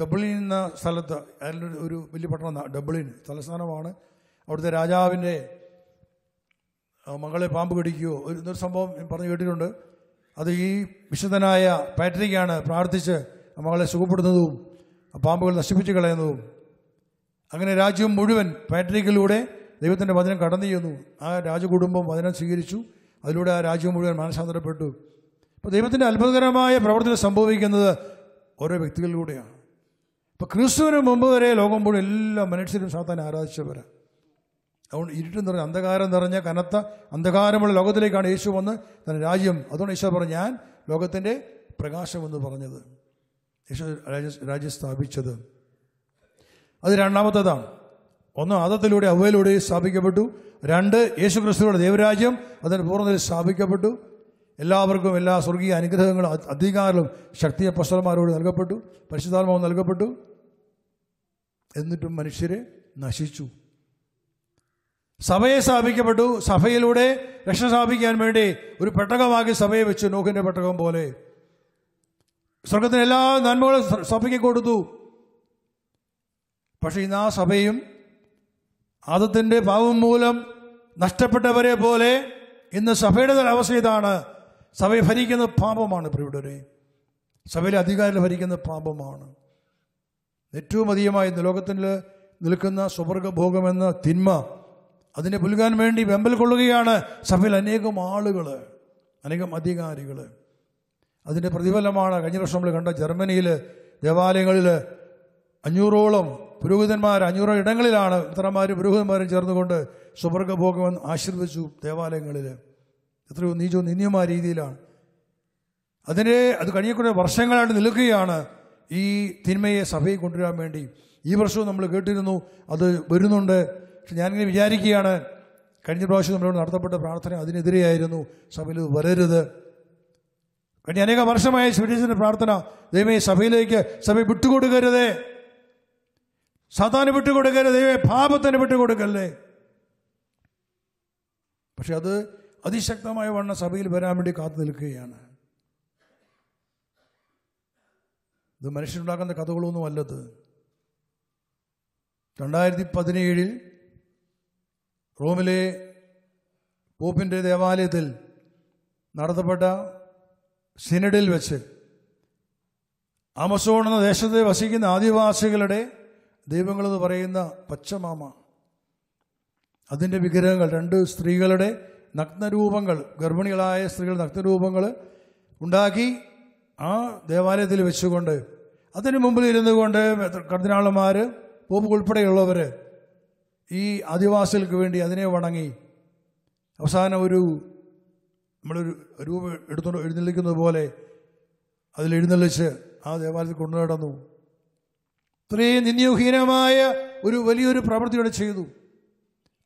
ഡബ്ലിൻ എന്ന സ്ഥലത്ത് അതിൻ്റെ ഒരു വലിയ പട്ടണം ഡബ്ലിൻ തലസ്ഥാനമാണ് അവിടുത്തെ രാജാവിൻ്റെ മകളെ പാമ്പ് കടിക്കുകയോ ഇന്നൊരു സംഭവം പറഞ്ഞു കേട്ടിട്ടുണ്ട് അത് ഈ വിശുദ്ധനായ പാട്രിക്കാണ് പ്രാർത്ഥിച്ച് മകളെ സുഖപ്പെടുത്തുന്നതും പാമ്പുകൾ നശിപ്പിച്ച് കളയുന്നതും അങ്ങനെ രാജ്യം മുഴുവൻ പാട്രിക്കിലൂടെ ദൈവത്തിൻ്റെ വചനം കടന്നു ചെയ്യുന്നു ആ രാജകുടുംബം വചനം സ്വീകരിച്ചു അതിലൂടെ ആ രാജ്യം മുഴുവൻ മാനസാന്തരപ്പെട്ടു അപ്പോൾ ദൈവത്തിൻ്റെ അത്ഭുതകരമായ പ്രവർത്തനം സംഭവിക്കുന്നത് ഓരോ വ്യക്തികളിലൂടെയാണ് അപ്പോൾ ക്രിസ്തുവിന് മുമ്പ് വരെ ലോകം മുഴുവൻ എല്ലാ മനുഷ്യരും സാത്താൻ ആരാധിച്ചവരാണ് അതുകൊണ്ട് ഇരുട്ടെന്ന് പറഞ്ഞ അന്ധകാരം നിറഞ്ഞ കനത്ത അന്ധകാരമുള്ള ലോകത്തിലേക്കാണ് യേശു വന്ന് തൻ്റെ രാജ്യം അതുകൊണ്ട് ഈശോ പറഞ്ഞു ഞാൻ ലോകത്തിൻ്റെ പ്രകാശമെന്ന് പറഞ്ഞത് യേശു രാജ്യം സ്ഥാപിച്ചത് അത് രണ്ടാമത്തേതാണ് ഒന്ന് ആദത്തിലൂടെ അവയിലൂടെ സ്ഥാപിക്കപ്പെട്ടു രണ്ട് യേശു ക്രിസ്തുവിയുടെ ദൈവരാജ്യം അതിന് പൂർണ്ണതയിൽ സ്ഥാപിക്കപ്പെട്ടു എല്ലാവർക്കും എല്ലാ സ്വർഗീയ അനുഗ്രഹങ്ങളും അധികാരവും ശക്തിയെ പശ്ചന്മാരോട് നൽകപ്പെട്ടു പരിശുദ്ധാത്മാവ് നൽകപ്പെട്ടു എന്നിട്ടും മനുഷ്യരെ നശിച്ചു സഭയെ സ്ഥാപിക്കപ്പെട്ടു സഭയിലൂടെ രക്ഷ സ്ഥാപിക്കാൻ വേണ്ടി ഒരു പെട്ടകമാക്കി സഭയെ വെച്ചു നോക്കിൻ്റെ പെട്ടകം പോലെ സ്വർഗത്തിന് എല്ലാ നന്മകളും സഭയ്ക്ക് കൊടുത്തു പക്ഷേ ഇന്ന് ആ സഭയും ആദത്തിൻ്റെ പാവം മൂലം നഷ്ടപ്പെട്ടവരെ പോലെ ഇന്ന് സഭയുടെ അവസ്ഥ ഇതാണ് സഭയെ ഭരിക്കുന്ന പാപമാണ് പ്രിയവിടെ സഭയിലെ അധികാരികൾ ഭരിക്കുന്ന പാപമാണ് ഏറ്റവും അധികമായി ലോകത്തിൽ നിൽക്കുന്ന സ്വർഗഭോഗമെന്ന തിന്മ അതിനെ പുലുകാൻ വേണ്ടി വെമ്പൽ കൊള്ളുകയാണ് സഭയിൽ അനേകം ആളുകൾ അനേകം അധികാരികൾ അതിൻ്റെ പ്രതിഫലമാണ് കഴിഞ്ഞ വർഷം നമ്മൾ കണ്ട ജർമ്മനിയിൽ ദേവാലയങ്ങളിൽ അഞ്ഞൂറോളം പുരോഹിതന്മാർ അഞ്ഞൂറ് ഇടങ്ങളിലാണ് ഇത്രമാരും പുരോഹിതന്മാരും ചേർന്നുകൊണ്ട് സുവർഗഭോഗം ആശീർവദിച്ചു ദേവാലയങ്ങളിൽ എത്രയോ നീചോ നിന്യമായ രീതിയിലാണ് അതിനെ അത് കഴിഞ്ഞ കുറേ വർഷങ്ങളായിട്ട് നിൽക്കുകയാണ് ഈ തിന്മയെ സഭയിൽ കൊണ്ടുവരാൻ വേണ്ടി ഈ വർഷവും നമ്മൾ കേട്ടിരുന്നു അത് വരുന്നുണ്ട് ഞാനിങ്ങനെ വിചാരിക്കുകയാണ് കഴിഞ്ഞ പ്രാവശ്യം നമ്മളോട് നടത്തപ്പെട്ട പ്രാർത്ഥന അതിനെതിരെയായിരുന്നു സഭയിൽ വരരുത് കഴിഞ്ഞ അനേക വർഷമായ സുരേഷിൻ്റെ പ്രാർത്ഥന ദൈവമേ സഭയിലേക്ക് സഭ വിട്ടുകൊടുക്കരുതേ സാധാരണ വിട്ടുകൊടുക്കരുത് ദൈവമേ പാപത്തിന് വിട്ടുകൊടുക്കല്ലേ പക്ഷെ അത് അതിശക്തമായ വണ്ണം സഭയിൽ വരാൻ വേണ്ടി കാത്തു നിൽക്കുകയാണ് ഇത് മനുഷ്യരുണ്ടാക്കുന്ന കഥകളൊന്നും അല്ലത് രണ്ടായിരത്തി പതിനേഴിൽ റോമിലെ പോപ്പിൻ്റെ ദേവാലയത്തിൽ നടത്തപ്പെട്ട സിനഡിൽ വെച്ച് ആമസോൺ എന്ന ദേശത്തെ വസിക്കുന്ന ആദിവാസികളുടെ ദൈവങ്ങളെന്ന് പറയുന്ന പച്ചമാമ അതിൻ്റെ വിഗ്രഹങ്ങൾ രണ്ട് സ്ത്രീകളുടെ നഗ്നരൂപങ്ങൾ ഗർഭിണികളായ സ്ത്രീകൾ നഗ്നരൂപങ്ങൾ ഉണ്ടാക്കി ആ ദേവാലയത്തിൽ വെച്ചുകൊണ്ട് അതിനു മുമ്പിൽ ഇരുന്നുകൊണ്ട് കർദിനാളന്മാർ പോപ്പ് ഉൾപ്പെടെയുള്ളവർ ഈ ആദിവാസികൾക്ക് വേണ്ടി അതിനെ വണങ്ങി അവസാനം ഒരു നമ്മളൊരു രൂപം എടുത്തുകൊണ്ട് എഴുന്നള്ളിക്കുന്നത് പോലെ അതിൽ എഴുന്നള്ളിച്ച് ആ ദേവാലയത്തിൽ കൊണ്ടു നടന്നു ഇത്രയും നിന്ദ്യഹീനമായ ഒരു വലിയൊരു പ്രവൃത്തിയോടെ ചെയ്തു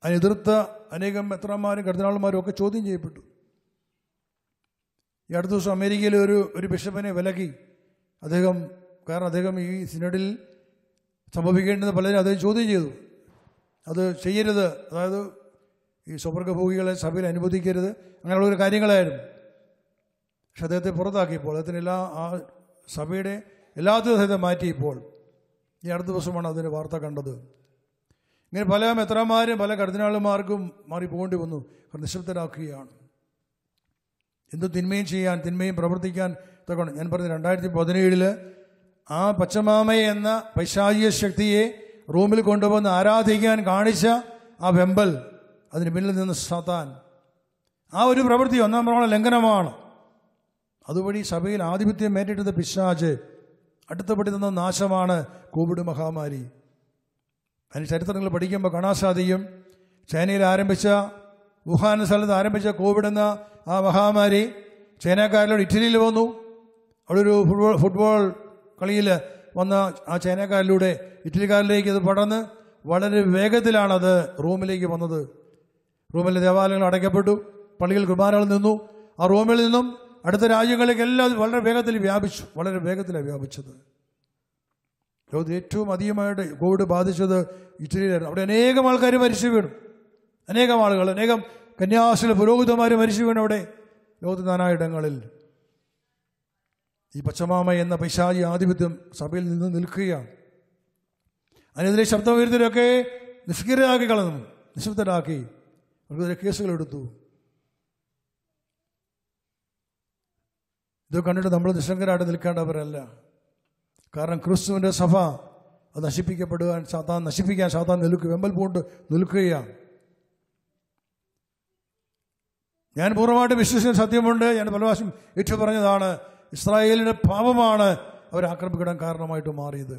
അതിനെതിർത്ത അനേകം മെത്രന്മാരും കർദിനാളന്മാരും ഒക്കെ ചോദ്യം ചെയ്യപ്പെട്ടു ഈ അടുത്ത ദിവസം അമേരിക്കയിലെ ഒരു ഒരു ബിഷപ്പിനെ വിലക്കി അദ്ദേഹം കാരണം അദ്ദേഹം ഈ സിനഡിൽ സംഭവിക്കേണ്ടത് പലരും അദ്ദേഹം ചോദ്യം ചെയ്തു അത് ചെയ്യരുത് അതായത് ഈ സ്വർഗഭോഗികളെ സഭയിൽ അനുവദിക്കരുത് അങ്ങനെയുള്ള ഒരു കാര്യങ്ങളായിരുന്നു പക്ഷെ അദ്ദേഹത്തെ പുറത്താക്കിയപ്പോൾ അദ്ദേഹത്തിന് എല്ലാ ആ സഭയുടെ എല്ലാത്തിനും ദിവസത്തെ മാറ്റിയപ്പോൾ ഈ അടുത്ത ദിവസമാണ് അതിൻ്റെ വാർത്ത കണ്ടത് ഇങ്ങനെ പല മെത്രമാരും പല കർദിനാളുമാർക്കും മാറി പോകേണ്ടി വന്നു നിശബ്ദരാക്കുകയാണ് എന്തും തിന്മയും ചെയ്യാൻ തിന്മയും പ്രവർത്തിക്കാൻ തക്കണം ഞാൻ പറഞ്ഞു രണ്ടായിരത്തി പതിനേഴിൽ ആ പച്ചമാമ എന്ന പൈശാചിക ശക്തിയെ റൂമിൽ കൊണ്ടുവന്ന് ആരാധിക്കാൻ കാണിച്ച ആ വെമ്പൽ അതിന് പിന്നിൽ നിന്ന് സതാൻ ആ ഒരു പ്രവൃത്തി ഒന്നാം പ്രമാണ ലംഘനമാണ് അതുവഴി സഭയിൽ ആധിപത്യം ഏറ്റെടുത്ത പിശാജ് അടുത്തപെട്ടി തന്ന നാശമാണ് കോവിഡ് മഹാമാരി അതിന് ചരിത്രങ്ങൾ പഠിക്കുമ്പോൾ കാണാൻ സാധിക്കും ചൈനയിൽ ആരംഭിച്ച വുഹാൻ സ്ഥലത്ത് ആരംഭിച്ച കോവിഡ് എന്ന ആ മഹാമാരി ചൈനക്കാരിലോട് ഇറ്റലിയിൽ വന്നു അവിടെ ഒരു ഫുട്ബോൾ ഫുട്ബോൾ കളിയിൽ വന്ന ആ ചൈനക്കാരിലൂടെ ഇറ്റലിക്കാരിലേക്ക് ഇത് പടർന്ന് വളരെ വേഗത്തിലാണത് റോമിലേക്ക് വന്നത് റോമിലെ ദേവാലയങ്ങൾ അടയ്ക്കപ്പെട്ടു പള്ളികൾ കുർബാനകൾ നിന്നു ആ റോമിൽ നിന്നും അടുത്ത രാജ്യങ്ങളിലേക്ക് എല്ലാം വളരെ വേഗത്തിൽ വ്യാപിച്ചു വളരെ വേഗത്തിലാണ് വ്യാപിച്ചത് ലോകത്ത് ഏറ്റവും അധികമായിട്ട് കോവിഡ് ബാധിച്ചത് ഇറ്റലിയിലായിരുന്നു അവിടെ അനേകം ആൾക്കാർ മരിച്ചു വീണു അനേകം ആളുകൾ അനേകം കന്യാസിലെ പുരോഹിതന്മാർ മരിച്ചു വീണു അവിടെ ലോകത്ത് നാനായിടങ്ങളിൽ ഈ പച്ചമാമ എന്ന പൈശാചി ആധിപത്യം സഭയിൽ നിന്ന് നിൽക്കുകയാണ് അതിനെതിരെ ഉയരുന്നവരൊക്കെ നിഷ്കിരരാക്കി കളഞ്ഞു നിശബ്ദരാക്കി അവർക്കെതിരെ കേസുകൾ എടുത്തു ഇത് കണ്ടിട്ട് നമ്മൾ നിശങ്കരായിട്ട് നിൽക്കേണ്ടവരല്ല കാരണം ക്രിസ്തുവിൻ്റെ സഭ അത് നശിപ്പിക്കപ്പെടുവാൻ സാത്താൻ നശിപ്പിക്കാൻ സാത്താൻ നിൽക്കുക വെമ്പൽ പൂണ്ട് നിൽക്കുകയാണ് ഞാൻ പൂർണ്ണമായിട്ട് വിശ്വസിക്കുന്ന സത്യമുണ്ട് ഞാൻ പല പ്രാവശ്യം ഏറ്റു പറഞ്ഞതാണ് ഇസ്രായേലിൻ്റെ പാപമാണ് അവർ ആക്രമിക്കാൻ കാരണമായിട്ട് മാറിയത്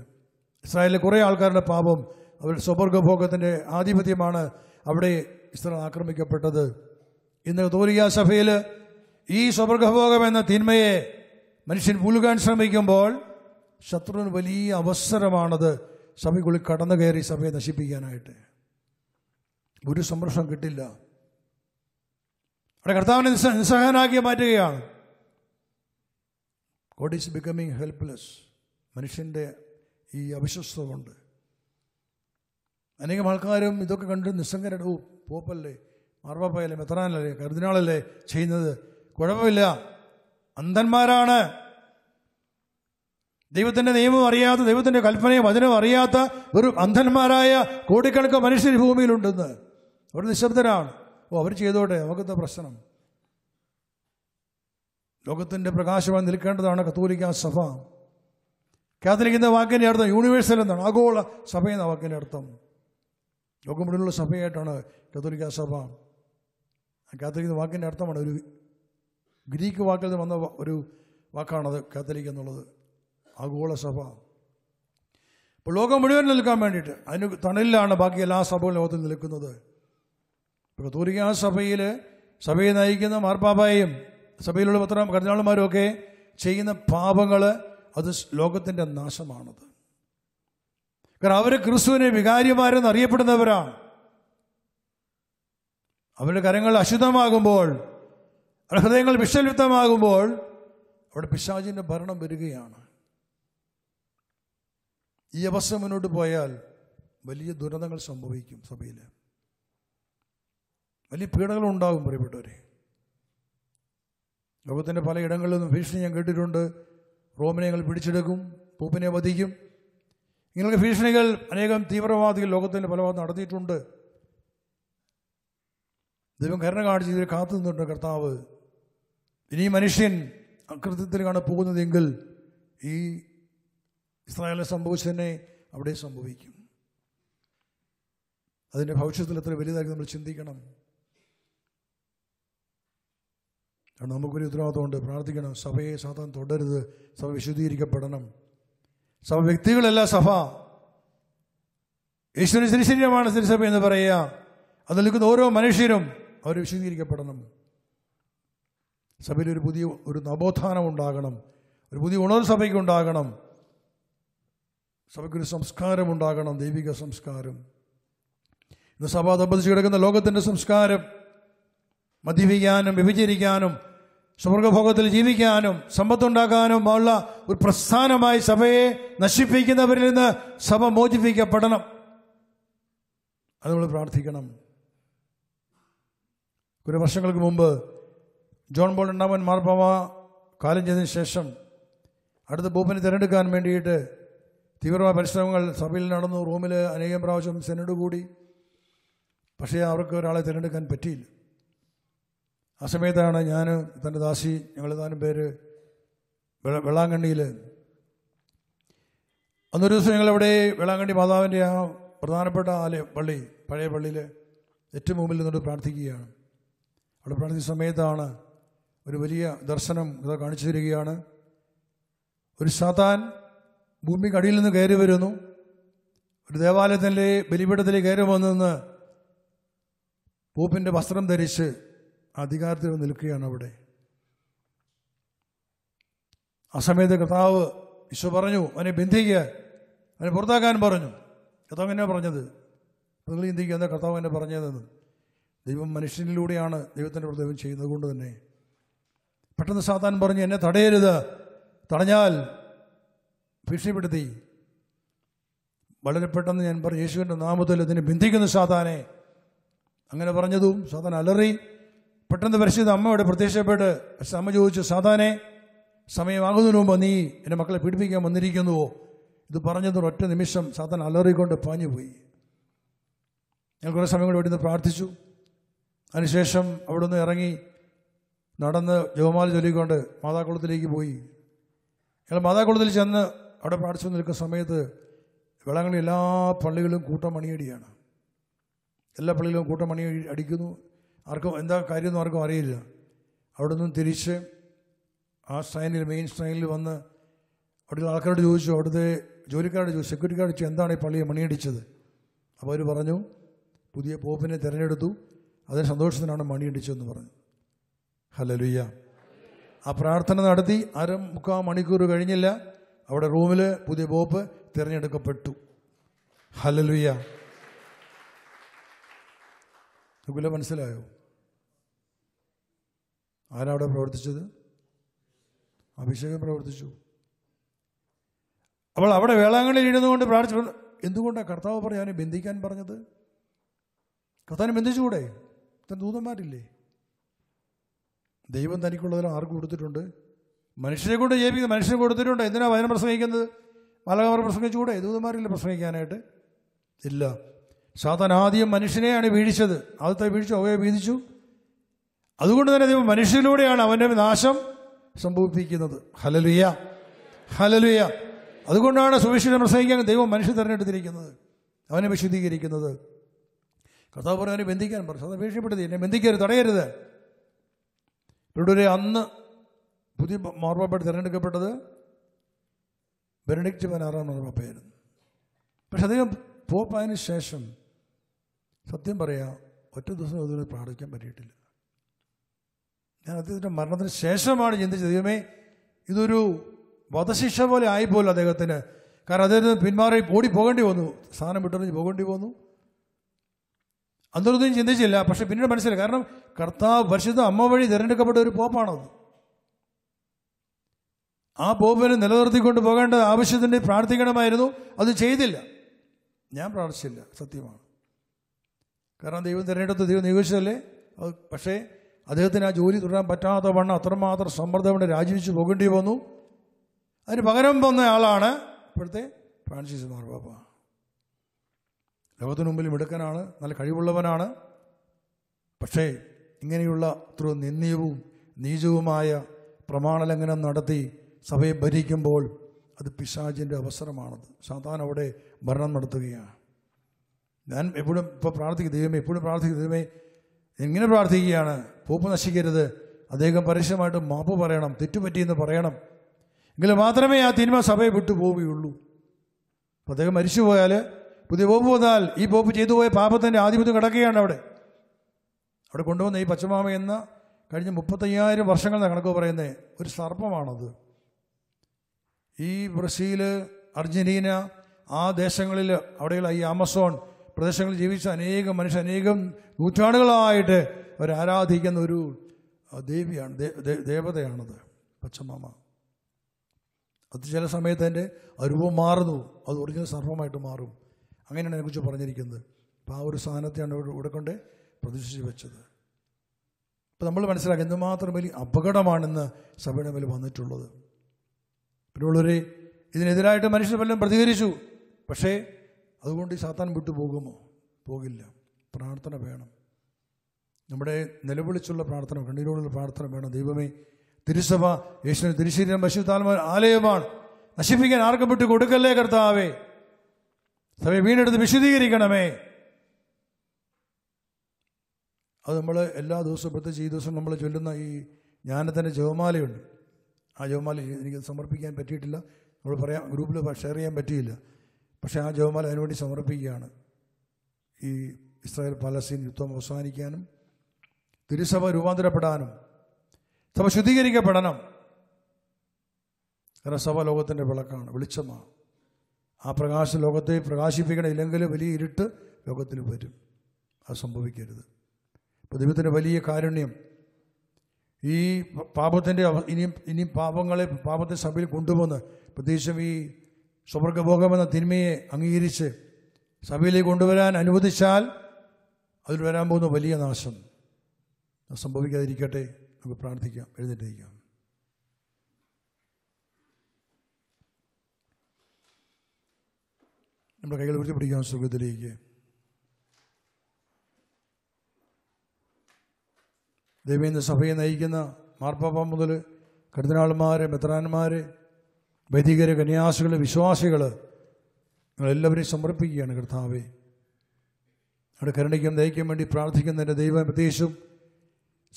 ഇസ്രായേലിലെ കുറേ ആൾക്കാരുടെ പാപം അവർ സ്വവർഗഭോഗത്തിൻ്റെ ആധിപത്യമാണ് അവിടെ ഇസ്രായേൽ ആക്രമിക്കപ്പെട്ടത് ഇന്ന് തോലിയ സഭയിൽ ഈ സ്വവർഗഭോഗം എന്ന തിന്മയെ മനുഷ്യൻ പുലുകാൻ ശ്രമിക്കുമ്പോൾ ശത്രുവിന് വലിയ അവസരമാണത് സഭയ്ക്കുള്ളിൽ കടന്നു കയറി സഭയെ നശിപ്പിക്കാനായിട്ട് ഒരു സംരക്ഷണം കിട്ടില്ല അവിടെ കർത്താവിനെ നിസ്സഹനാക്കി മാറ്റുകയാണ് ഗോഡ് ഈസ് ബിക്കമിങ് ഹെൽപ്ലെസ് മനുഷ്യൻ്റെ ഈ അവിശ്വസ്ത കൊണ്ട് അനേകം ആൾക്കാരും ഇതൊക്കെ കണ്ട് നിസ്സംഗരടവും പോപ്പല്ലേ മാർവാപ്പയല്ലേ മെത്രാനല്ലേ കരുതിനാളല്ലേ ചെയ്യുന്നത് കുഴപ്പമില്ല അന്ധന്മാരാണ് ദൈവത്തിൻ്റെ നിയമം അറിയാത്ത ദൈവത്തിൻ്റെ കൽപ്പനയും വചനവും അറിയാത്ത ഒരു അന്ധന്മാരായ കോടിക്കണക്ക് മനുഷ്യർ ഭൂമിയിലുണ്ടെന്ന് അവർ നിശബ്ദരാണ് ഓ അവർ ചെയ്തോട്ടെ നമുക്കത്തെ പ്രശ്നം ലോകത്തിൻ്റെ പ്രകാശമായി നിൽക്കേണ്ടതാണ് കത്തോലിക്ക സഭ കാത്തലിക് വാക്കിൻ്റെ അർത്ഥം യൂണിവേഴ്സൽ എന്നാണ് ആഗോള സഭ എന്ന വാക്കിൻ്റെ അർത്ഥം ലോകം മുഴുവനുള്ള സഭയായിട്ടാണ് കത്തോലിക്ക സഭ കാത്തലിക് വാക്കിൻ്റെ അർത്ഥമാണ് ഒരു ഗ്രീക്ക് വാക്കിൽ നിന്ന് വന്ന ഒരു വാക്കാണത് കാത്തലിക് എന്നുള്ളത് ആഗോള സഭ അപ്പോൾ ലോകം മുഴുവൻ നിൽക്കാൻ വേണ്ടിയിട്ട് അതിന് തണലിലാണ് ബാക്കി എല്ലാ സഭകളും ലോകത്തിൽ നിൽക്കുന്നത് കത്തോലിക്ക സഭയിൽ സഭയെ നയിക്കുന്ന മാർപ്പാപ്പായും സഭയിലുള്ള പത്ര കർദിനാളുമാരൊക്കെ ചെയ്യുന്ന പാപങ്ങൾ അത് ലോകത്തിൻ്റെ നാശമാണത് കാരണം അവർ ക്രിസ്തുവിനെ വികാരിമാരെന്ന് അറിയപ്പെടുന്നവരാണ് അവരുടെ കരങ്ങൾ അശുദ്ധമാകുമ്പോൾ അവരുടെ ഹൃദയങ്ങൾ വിഷലിപ്തമാകുമ്പോൾ അവിടെ പിശാചിൻ്റെ ഭരണം വരികയാണ് ഈ അവസ്ഥ മുന്നോട്ട് പോയാൽ വലിയ ദുരന്തങ്ങൾ സംഭവിക്കും സഭയിൽ വലിയ പീഡകളുണ്ടാകും പ്രിയപ്പെട്ടവരെ ലോകത്തിൻ്റെ പല ഇടങ്ങളിലും നിന്നും ഭീഷണി ഞാൻ കേട്ടിട്ടുണ്ട് റോമിനെ ഞങ്ങൾ പിടിച്ചെടുക്കും പൂപ്പിനെ വധിക്കും ഇങ്ങനെയുള്ള ഭീഷണികൾ അനേകം തീവ്രവാദികൾ ലോകത്തിൻ്റെ പല ഭാഗത്ത് നടത്തിയിട്ടുണ്ട് ദൈവം കരുണ കാണിച്ച് ഇതിൽ കാത്തു നിന്നുണ്ട് കർത്താവ് ഇനി മനുഷ്യൻ അകൃത്യത്തിലാണ് പോകുന്നതെങ്കിൽ ഈ ഇസ്രായേലിനെ സംഭവിച്ചതന്നെ അവിടെ സംഭവിക്കും അതിൻ്റെ ഭവിഷ്യത്തിൽ എത്ര വലുതായി നമ്മൾ ചിന്തിക്കണം കാരണം നമുക്കൊരു ഉത്തരവാദിത്തമുണ്ട് പ്രാർത്ഥിക്കണം സഭയെ സാധനം തുടരുത് സഭ വിശുദ്ധീകരിക്കപ്പെടണം സഭ വ്യക്തികളല്ല സഭ യേശുവിന് ശ്രീശരീരമാണ് ശ്രീസഭ എന്ന് പറയുക അത് നിൽക്കുന്ന ഓരോ മനുഷ്യരും അവർ വിശുദ്ധീകരിക്കപ്പെടണം സഭയിൽ ഒരു പുതിയ ഒരു നവോത്ഥാനം ഉണ്ടാകണം ഒരു പുതിയ ഉണർവ് സഭയ്ക്ക് ഉണ്ടാകണം സഭയ്ക്കൊരു സംസ്കാരം ഉണ്ടാകണം ദൈവിക സംസ്കാരം ഇന്ന് സഭ ദമ്പതിച്ച് കിടക്കുന്ന ലോകത്തിൻ്റെ സംസ്കാരം മദ്യപിക്കാനും വിഭജിക്കാനും സ്വർഗഭോഗത്തിൽ ജീവിക്കാനും സമ്പത്തുണ്ടാക്കാനും ഉള്ള ഒരു പ്രസ്ഥാനമായി സഭയെ നശിപ്പിക്കുന്നവരിൽ നിന്ന് സഭ മോചിപ്പിക്കപ്പെടണം അത് നമ്മൾ പ്രാർത്ഥിക്കണം കുറെ വർഷങ്ങൾക്ക് മുമ്പ് ജോൺ ബോൾ ഉണ്ടാവൻ മാർപ്പാവ കാലം ചെയ്തതിന് ശേഷം അടുത്ത ബോബിനെ തിരഞ്ഞെടുക്കാൻ വേണ്ടിയിട്ട് തീവ്രമായ പരിശ്രമങ്ങൾ സഭയിൽ നടന്നു റൂമിൽ അനേകം പ്രാവശ്യം സെനഡ് കൂടി പക്ഷേ അവർക്ക് ഒരാളെ തിരഞ്ഞെടുക്കാൻ പറ്റിയില്ല ആ സമയത്താണ് ഞാൻ തൻ്റെ ദാസി ഞങ്ങൾ താനും പേര് വെള്ളാങ്കണ്ണിയിൽ അന്നൊരു ദിവസം ഞങ്ങളവിടെ വെള്ളാങ്കണ്ണി മാതാവിൻ്റെ ആ പ്രധാനപ്പെട്ട ആലയം പള്ളി പഴയ പള്ളിയിൽ ഏറ്റവും മുമ്പിൽ നിന്നുകൊണ്ട് പ്രാർത്ഥിക്കുകയാണ് അവിടെ പ്രാർത്ഥിക്കുന്ന സമയത്താണ് ഒരു വലിയ ദർശനം ഇത് കാണിച്ചു തരികയാണ് ഒരു സാത്താൻ ഭൂമിക്കടിയിൽ നിന്ന് കയറി വരുന്നു ഒരു ദേവാലയത്തിൻ്റെ ബലിപീഠത്തിൽ കയറി നിന്ന് പൂപ്പിൻ്റെ വസ്ത്രം ധരിച്ച് അധികാരത്തിൽ നിൽക്കുകയാണ് അവിടെ ആ സമയത്ത് കർത്താവ് ഈശോ പറഞ്ഞു അവനെ ബന്ധിക്കുക അവനെ പുറത്താക്കാൻ പറഞ്ഞു കർത്താവ് എന്നെ പറഞ്ഞത് നിങ്ങൾ ചിന്തിക്കുക എന്താ കർത്താവ് എന്നെ പറഞ്ഞതെന്ന് ദൈവം മനുഷ്യനിലൂടെയാണ് ദൈവത്തിൻ്റെ ദൈവം ചെയ്യുന്നത് കൊണ്ട് തന്നെ പെട്ടെന്ന് സാത്താൻ പറഞ്ഞു എന്നെ തടയരുത് തടഞ്ഞാൽ ഭീഷണിപ്പെടുത്തി വളരെ പെട്ടെന്ന് ഞാൻ പറഞ്ഞു യേശുവിൻ്റെ നാമത്തിൽ ഇതിനെ ബന്ധിക്കുന്ന സാത്താനെ അങ്ങനെ പറഞ്ഞതും സാത്താൻ അലറി പെട്ടെന്ന് പരിശുദ്ധ അമ്മയോട് പ്രത്യക്ഷപ്പെട്ട് അമ്മ ചോദിച്ചു സാധാനെ സമയമാകുന്നതിന് മുമ്പ് നീ എൻ്റെ മക്കളെ പീഡിപ്പിക്കാൻ വന്നിരിക്കുന്നുവോ ഇത് പറഞ്ഞതിന് ഒറ്റ നിമിഷം സാധാൻ അലറിക്കൊണ്ട് പാഞ്ഞുപോയി ഞാൻ കുറേ സമയം കൂടെ ഇവിടുന്ന് പ്രാർത്ഥിച്ചു അതിനുശേഷം അവിടെ നിന്ന് ഇറങ്ങി നടന്ന് ജോമാല ചൊല്ലിക്കൊണ്ട് മാതാക്കുളത്തിലേക്ക് പോയി ഞങ്ങൾ മാതാക്കുളത്തിൽ ചെന്ന് അവിടെ പ്രാർത്ഥിച്ചു നിൽക്കുന്ന സമയത്ത് വിളങ്ങളിൽ എല്ലാ പള്ളികളും കൂട്ടമണിയടിയാണ് എല്ലാ പള്ളികളും കൂട്ടമണി അടിക്കുന്നു ആർക്കും എന്താ കാര്യമൊന്നും ആർക്കും അറിയില്ല അവിടെ നിന്നും തിരിച്ച് ആ സ്ട്രൈനിൽ മെയിൻ സ്ട്രൈനിൽ വന്ന് അവിടെയുള്ള ആൾക്കാരോട് ചോദിച്ചു അവിടുത്തെ ജോലിക്കാരോട് ചോദിച്ചു സെക്യൂരിറ്റിക്കാരോട് ചോദിച്ചു എന്താണ് ഈ പള്ളിയെ മണിയടിച്ചത് അപ്പോൾ അവർ പറഞ്ഞു പുതിയ പോപ്പിനെ തിരഞ്ഞെടുത്തു അതിന് സന്തോഷത്തിനാണ് മണിയടിച്ചതെന്ന് പറഞ്ഞു ലുയ്യ ആ പ്രാർത്ഥന നടത്തി അര മുക്കാൽ മണിക്കൂർ കഴിഞ്ഞില്ല അവിടെ റൂമിൽ പുതിയ പോപ്പ് തിരഞ്ഞെടുക്കപ്പെട്ടു ഹലലുയ്യ കുല മനസ്സിലായോ ആരവിടെ പ്രവർത്തിച്ചത് അഭിഷേകം പ്രവർത്തിച്ചു അവൾ അവിടെ വേളാങ്കണ്ണിൽ ഇരുന്നുകൊണ്ട് പ്രാർത്ഥിച്ചു എന്തുകൊണ്ടാണ് കർത്താവ് അവനെ ബന്ധിക്കാൻ പറഞ്ഞത് കർത്താവിനെ ബന്ധിച്ചുകൂടെ തൻ ദൂതന്മാരില്ലേ ദൈവം തനിക്കുള്ളതെല്ലാം ആർക്ക് കൊടുത്തിട്ടുണ്ട് മനുഷ്യരെ കൊണ്ട് ജയിപ്പിക്കുന്നത് മനുഷ്യരെ കൊടുത്തിട്ടുണ്ട് എന്തിനാണ് വചനം പ്രസംഗിക്കുന്നത് മലകവർ പ്രസംഗിച്ചുകൂടെ ദൂതന്മാരില്ല പ്രസംഗിക്കാനായിട്ട് ഇല്ല സാധാരണ ആദ്യം മനുഷ്യനെയാണ് വീഴിച്ചത് ആദ്യത്തെ വീഴിച്ചു അവയെ വീതിച്ചു അതുകൊണ്ട് തന്നെ ദൈവം മനുഷ്യരിലൂടെയാണ് അവൻ്റെ നാശം സംഭവിപ്പിക്കുന്നത് ഹലലുയ ഹലലുയ അതുകൊണ്ടാണ് സുവിശേഷം പ്രസംഗിക്കാൻ ദൈവം മനുഷ്യ തിരഞ്ഞെടുത്തിരിക്കുന്നത് അവനെ വിശുദ്ധീകരിക്കുന്നത് കർത്താവ് അവനെ ബന്ധിക്കാൻ പറഞ്ഞു അത് ഭീഷണിപ്പെടുത്തി എന്നെ ബന്ധിക്കരുത് തടയരുത് ഇവിടെ അന്ന് പുതിയ മാർപ്പാപ്പായിട്ട് തിരഞ്ഞെടുക്കപ്പെട്ടത് ബെനഡിക്റ്റ് പതിനാറാം മാർപ്പാപ്പയായിരുന്നു പക്ഷെ അദ്ദേഹം പോപ്പായതിനു ശേഷം സത്യം പറയാം ഒറ്റ ദിവസം അതുപോലെ പ്രാർത്ഥിക്കാൻ പറ്റിയിട്ടില്ല ഞാൻ അദ്ദേഹത്തിൻ്റെ മരണത്തിന് ശേഷമാണ് ചിന്തിച്ചത് ദൈവമേ ഇതൊരു വധശിക്ഷ പോലെ ആയിപ്പോലും അദ്ദേഹത്തിന് കാരണം അദ്ദേഹത്തിന് പിന്മാറി ഓടി പോകേണ്ടി വന്നു സാധനം വിട്ടറിഞ്ഞ് പോകേണ്ടി വന്നു അന്നൊന്നും ചിന്തിച്ചില്ല പക്ഷെ പിന്നീട് മനസ്സിലായി കാരണം കർത്താവ് പരിശുദ്ധ അമ്മ വഴി തിരഞ്ഞെടുക്കപ്പെട്ട ഒരു പോപ്പാണത് ആ പോപ്പിനെ നിലനിർത്തിക്കൊണ്ട് പോകേണ്ട ആവശ്യത്തിന് പ്രാർത്ഥിക്കണമായിരുന്നു അത് ചെയ്തില്ല ഞാൻ പ്രാർത്ഥിച്ചില്ല സത്യമാണ് കാരണം ദൈവം തിരഞ്ഞെടുത്ത് ദൈവം നിയോഗിച്ചതല്ലേ പക്ഷേ അദ്ദേഹത്തിന് ആ ജോലി തുടരാൻ പറ്റാത്ത വണ്ണം അത്രമാത്രം സമ്മർദ്ദം കൊണ്ട് രാജിവെച്ച് പോകേണ്ടി വന്നു അതിന് പകരം വന്ന ആളാണ് ഇപ്പോഴത്തെ ഫ്രാൻസിസ് മാർപ്പാപ്പ ലോകത്തിന് മുമ്പിൽ മിടുക്കനാണ് നല്ല കഴിവുള്ളവനാണ് പക്ഷേ ഇങ്ങനെയുള്ള അത്ര നിന്ദ്യവും നീചവുമായ പ്രമാണലംഘനം നടത്തി സഭയെ ഭരിക്കുമ്പോൾ അത് പിശാചിൻ്റെ അവസരമാണത് സാധാരണ അവിടെ ഭരണം നടത്തുകയാണ് ഞാൻ എപ്പോഴും ഇപ്പോൾ പ്രാർത്ഥിക്കുക ദൈവമേ എപ്പോഴും പ്രാർത്ഥിക്കുക ദൈവമേ എങ്ങനെ പ്രാർത്ഥിക്കുകയാണ് പൂപ്പ് നശിക്കരുത് അദ്ദേഹം പരസ്യമായിട്ട് മാപ്പ് പറയണം തെറ്റുപറ്റിയെന്ന് പറയണം എങ്കിൽ മാത്രമേ ആ തിന്മ സഭയെ വിട്ടു പോവുകയുള്ളൂ അപ്പോൾ അദ്ദേഹം മരിച്ചു പോയാൽ പുതിയ പോപ്പ് വന്നാൽ ഈ പോപ്പ് ചെയ്തു പോയ പാപത്തിൻ്റെ ആധിപത്യം കിടക്കുകയാണ് അവിടെ അവിടെ കൊണ്ടുവന്ന ഈ പച്ചമാമ എന്ന കഴിഞ്ഞ മുപ്പത്തയ്യായിരം വർഷങ്ങളുടെ കണക്ക് പറയുന്നത് ഒരു സർപ്പമാണത് ഈ ബ്രസീൽ അർജന്റീന ആ ദേശങ്ങളിൽ അവിടെയുള്ള ഈ ആമസോൺ പ്രദേശങ്ങളിൽ ജീവിച്ച അനേകം മനുഷ്യ അനേകം നൂറ്റാണ്ടുകളായിട്ട് അവരാരാധിക്കുന്ന ഒരു ദേവിയാണ് ദേവതയാണത് പച്ചമാമ അത് ചില സമയത്ത് എൻ്റെ രൂപം മാറുന്നു അത് ഒറിജിനൽ സർവമായിട്ട് മാറും അങ്ങനെയാണ് അതിനെക്കുറിച്ച് പറഞ്ഞിരിക്കുന്നത് അപ്പോൾ ആ ഒരു സാധനത്തെയാണ് ഇവിടെ കൊണ്ട് പ്രതിഷ്ഠിച്ച് വെച്ചത് അപ്പോൾ നമ്മൾ മനസ്സിലാക്കുക എന്തുമാത്രം വലിയ അപകടമാണെന്ന് സഭയുടെ മേൽ വന്നിട്ടുള്ളത് പിന്നെയുള്ളവർ ഇതിനെതിരായിട്ട് മനുഷ്യർ വല്ലതും പ്രതികരിച്ചു പക്ഷേ അതുകൊണ്ട് ഈ സാത്താൻ വിട്ടു പോകുമോ പോകില്ല പ്രാർത്ഥന വേണം നമ്മുടെ നിലവിളിച്ചുള്ള പ്രാർത്ഥന കണ്ണീരോടുള്ള പ്രാർത്ഥന വേണം ദൈവമേ തിരുസഭ യേശുവിനെ തിരുശരീരം പശുത്താൽമാർ ആലയമാണ് നശിപ്പിക്കാൻ ആർക്കും വിട്ട് കൊടുക്കല്ലേ കർത്താവേ സഭയെ വീണ്ടെടുത്ത് വിശദീകരിക്കണമേ അത് നമ്മൾ എല്ലാ ദിവസവും പ്രത്യേകിച്ച് ഈ ദിവസം നമ്മൾ ചൊല്ലുന്ന ഈ ജ്ഞാനത്തിൻ്റെ ജവമാലയുണ്ട് ആ ജവമാല എനിക്ക് സമർപ്പിക്കാൻ പറ്റിയിട്ടില്ല നമ്മൾ പറയാം ഗ്രൂപ്പിൽ ഷെയർ ചെയ്യാൻ പറ്റിയില്ല പക്ഷേ ആ ജവമാല അതിനുവേണ്ടി സമർപ്പിക്കുകയാണ് ഈ ഇസ്രായേൽ പലസ്തീൻ യുദ്ധം അവസാനിക്കാനും തിരുസഭ രൂപാന്തരപ്പെടാനും സഭ ശുദ്ധീകരിക്കപ്പെടണം കാരണം സഭ ലോകത്തിൻ്റെ വിളക്കാണ് വെളിച്ചമാണ് ആ പ്രകാശം ലോകത്തെ പ്രകാശിപ്പിക്കണം ഇല്ലെങ്കിൽ വലിയ ഇരുട്ട് ലോകത്തിൽ വരും അത് സംഭവിക്കരുത് ഇപ്പോൾ വലിയ കാരുണ്യം ഈ പാപത്തിൻ്റെ ഇനിയും ഇനിയും പാപങ്ങളെ പാപത്തെ സഭയിൽ കൊണ്ടുവന്ന് പ്രത്യേകിച്ചും ഈ സ്വർഗഭോഗമെന്ന തിന്മയെ അംഗീകരിച്ച് സഭയിലേക്ക് കൊണ്ടുവരാൻ അനുവദിച്ചാൽ അതിൽ വരാൻ പോകുന്ന വലിയ നാശം സംഭവിക്കാതിരിക്കട്ടെ നമുക്ക് പ്രാർത്ഥിക്കാം എഴുന്നേറ്റിരിക്കാം നമ്മുടെ കൈകൾ ഉയർത്തി പിടിക്കാം സുഖത്തിലേക്ക് ദൈവേന്ദ്ര സഭയെ നയിക്കുന്ന മാർപ്പാപ്പ മുതൽ കരുതനാൾമാർ മെത്രാന്മാർ വൈദികർ കന്യാസികൾ വിശ്വാസികൾ നിങ്ങളെല്ലാവരെയും സമർപ്പിക്കുകയാണ് കർത്താവെ അവിടെ കരുണയ്ക്കും നയിക്കാൻ വേണ്ടി പ്രാർത്ഥിക്കുന്നതിൻ്റെ ദൈവം പ്രത്യേകിച്ചും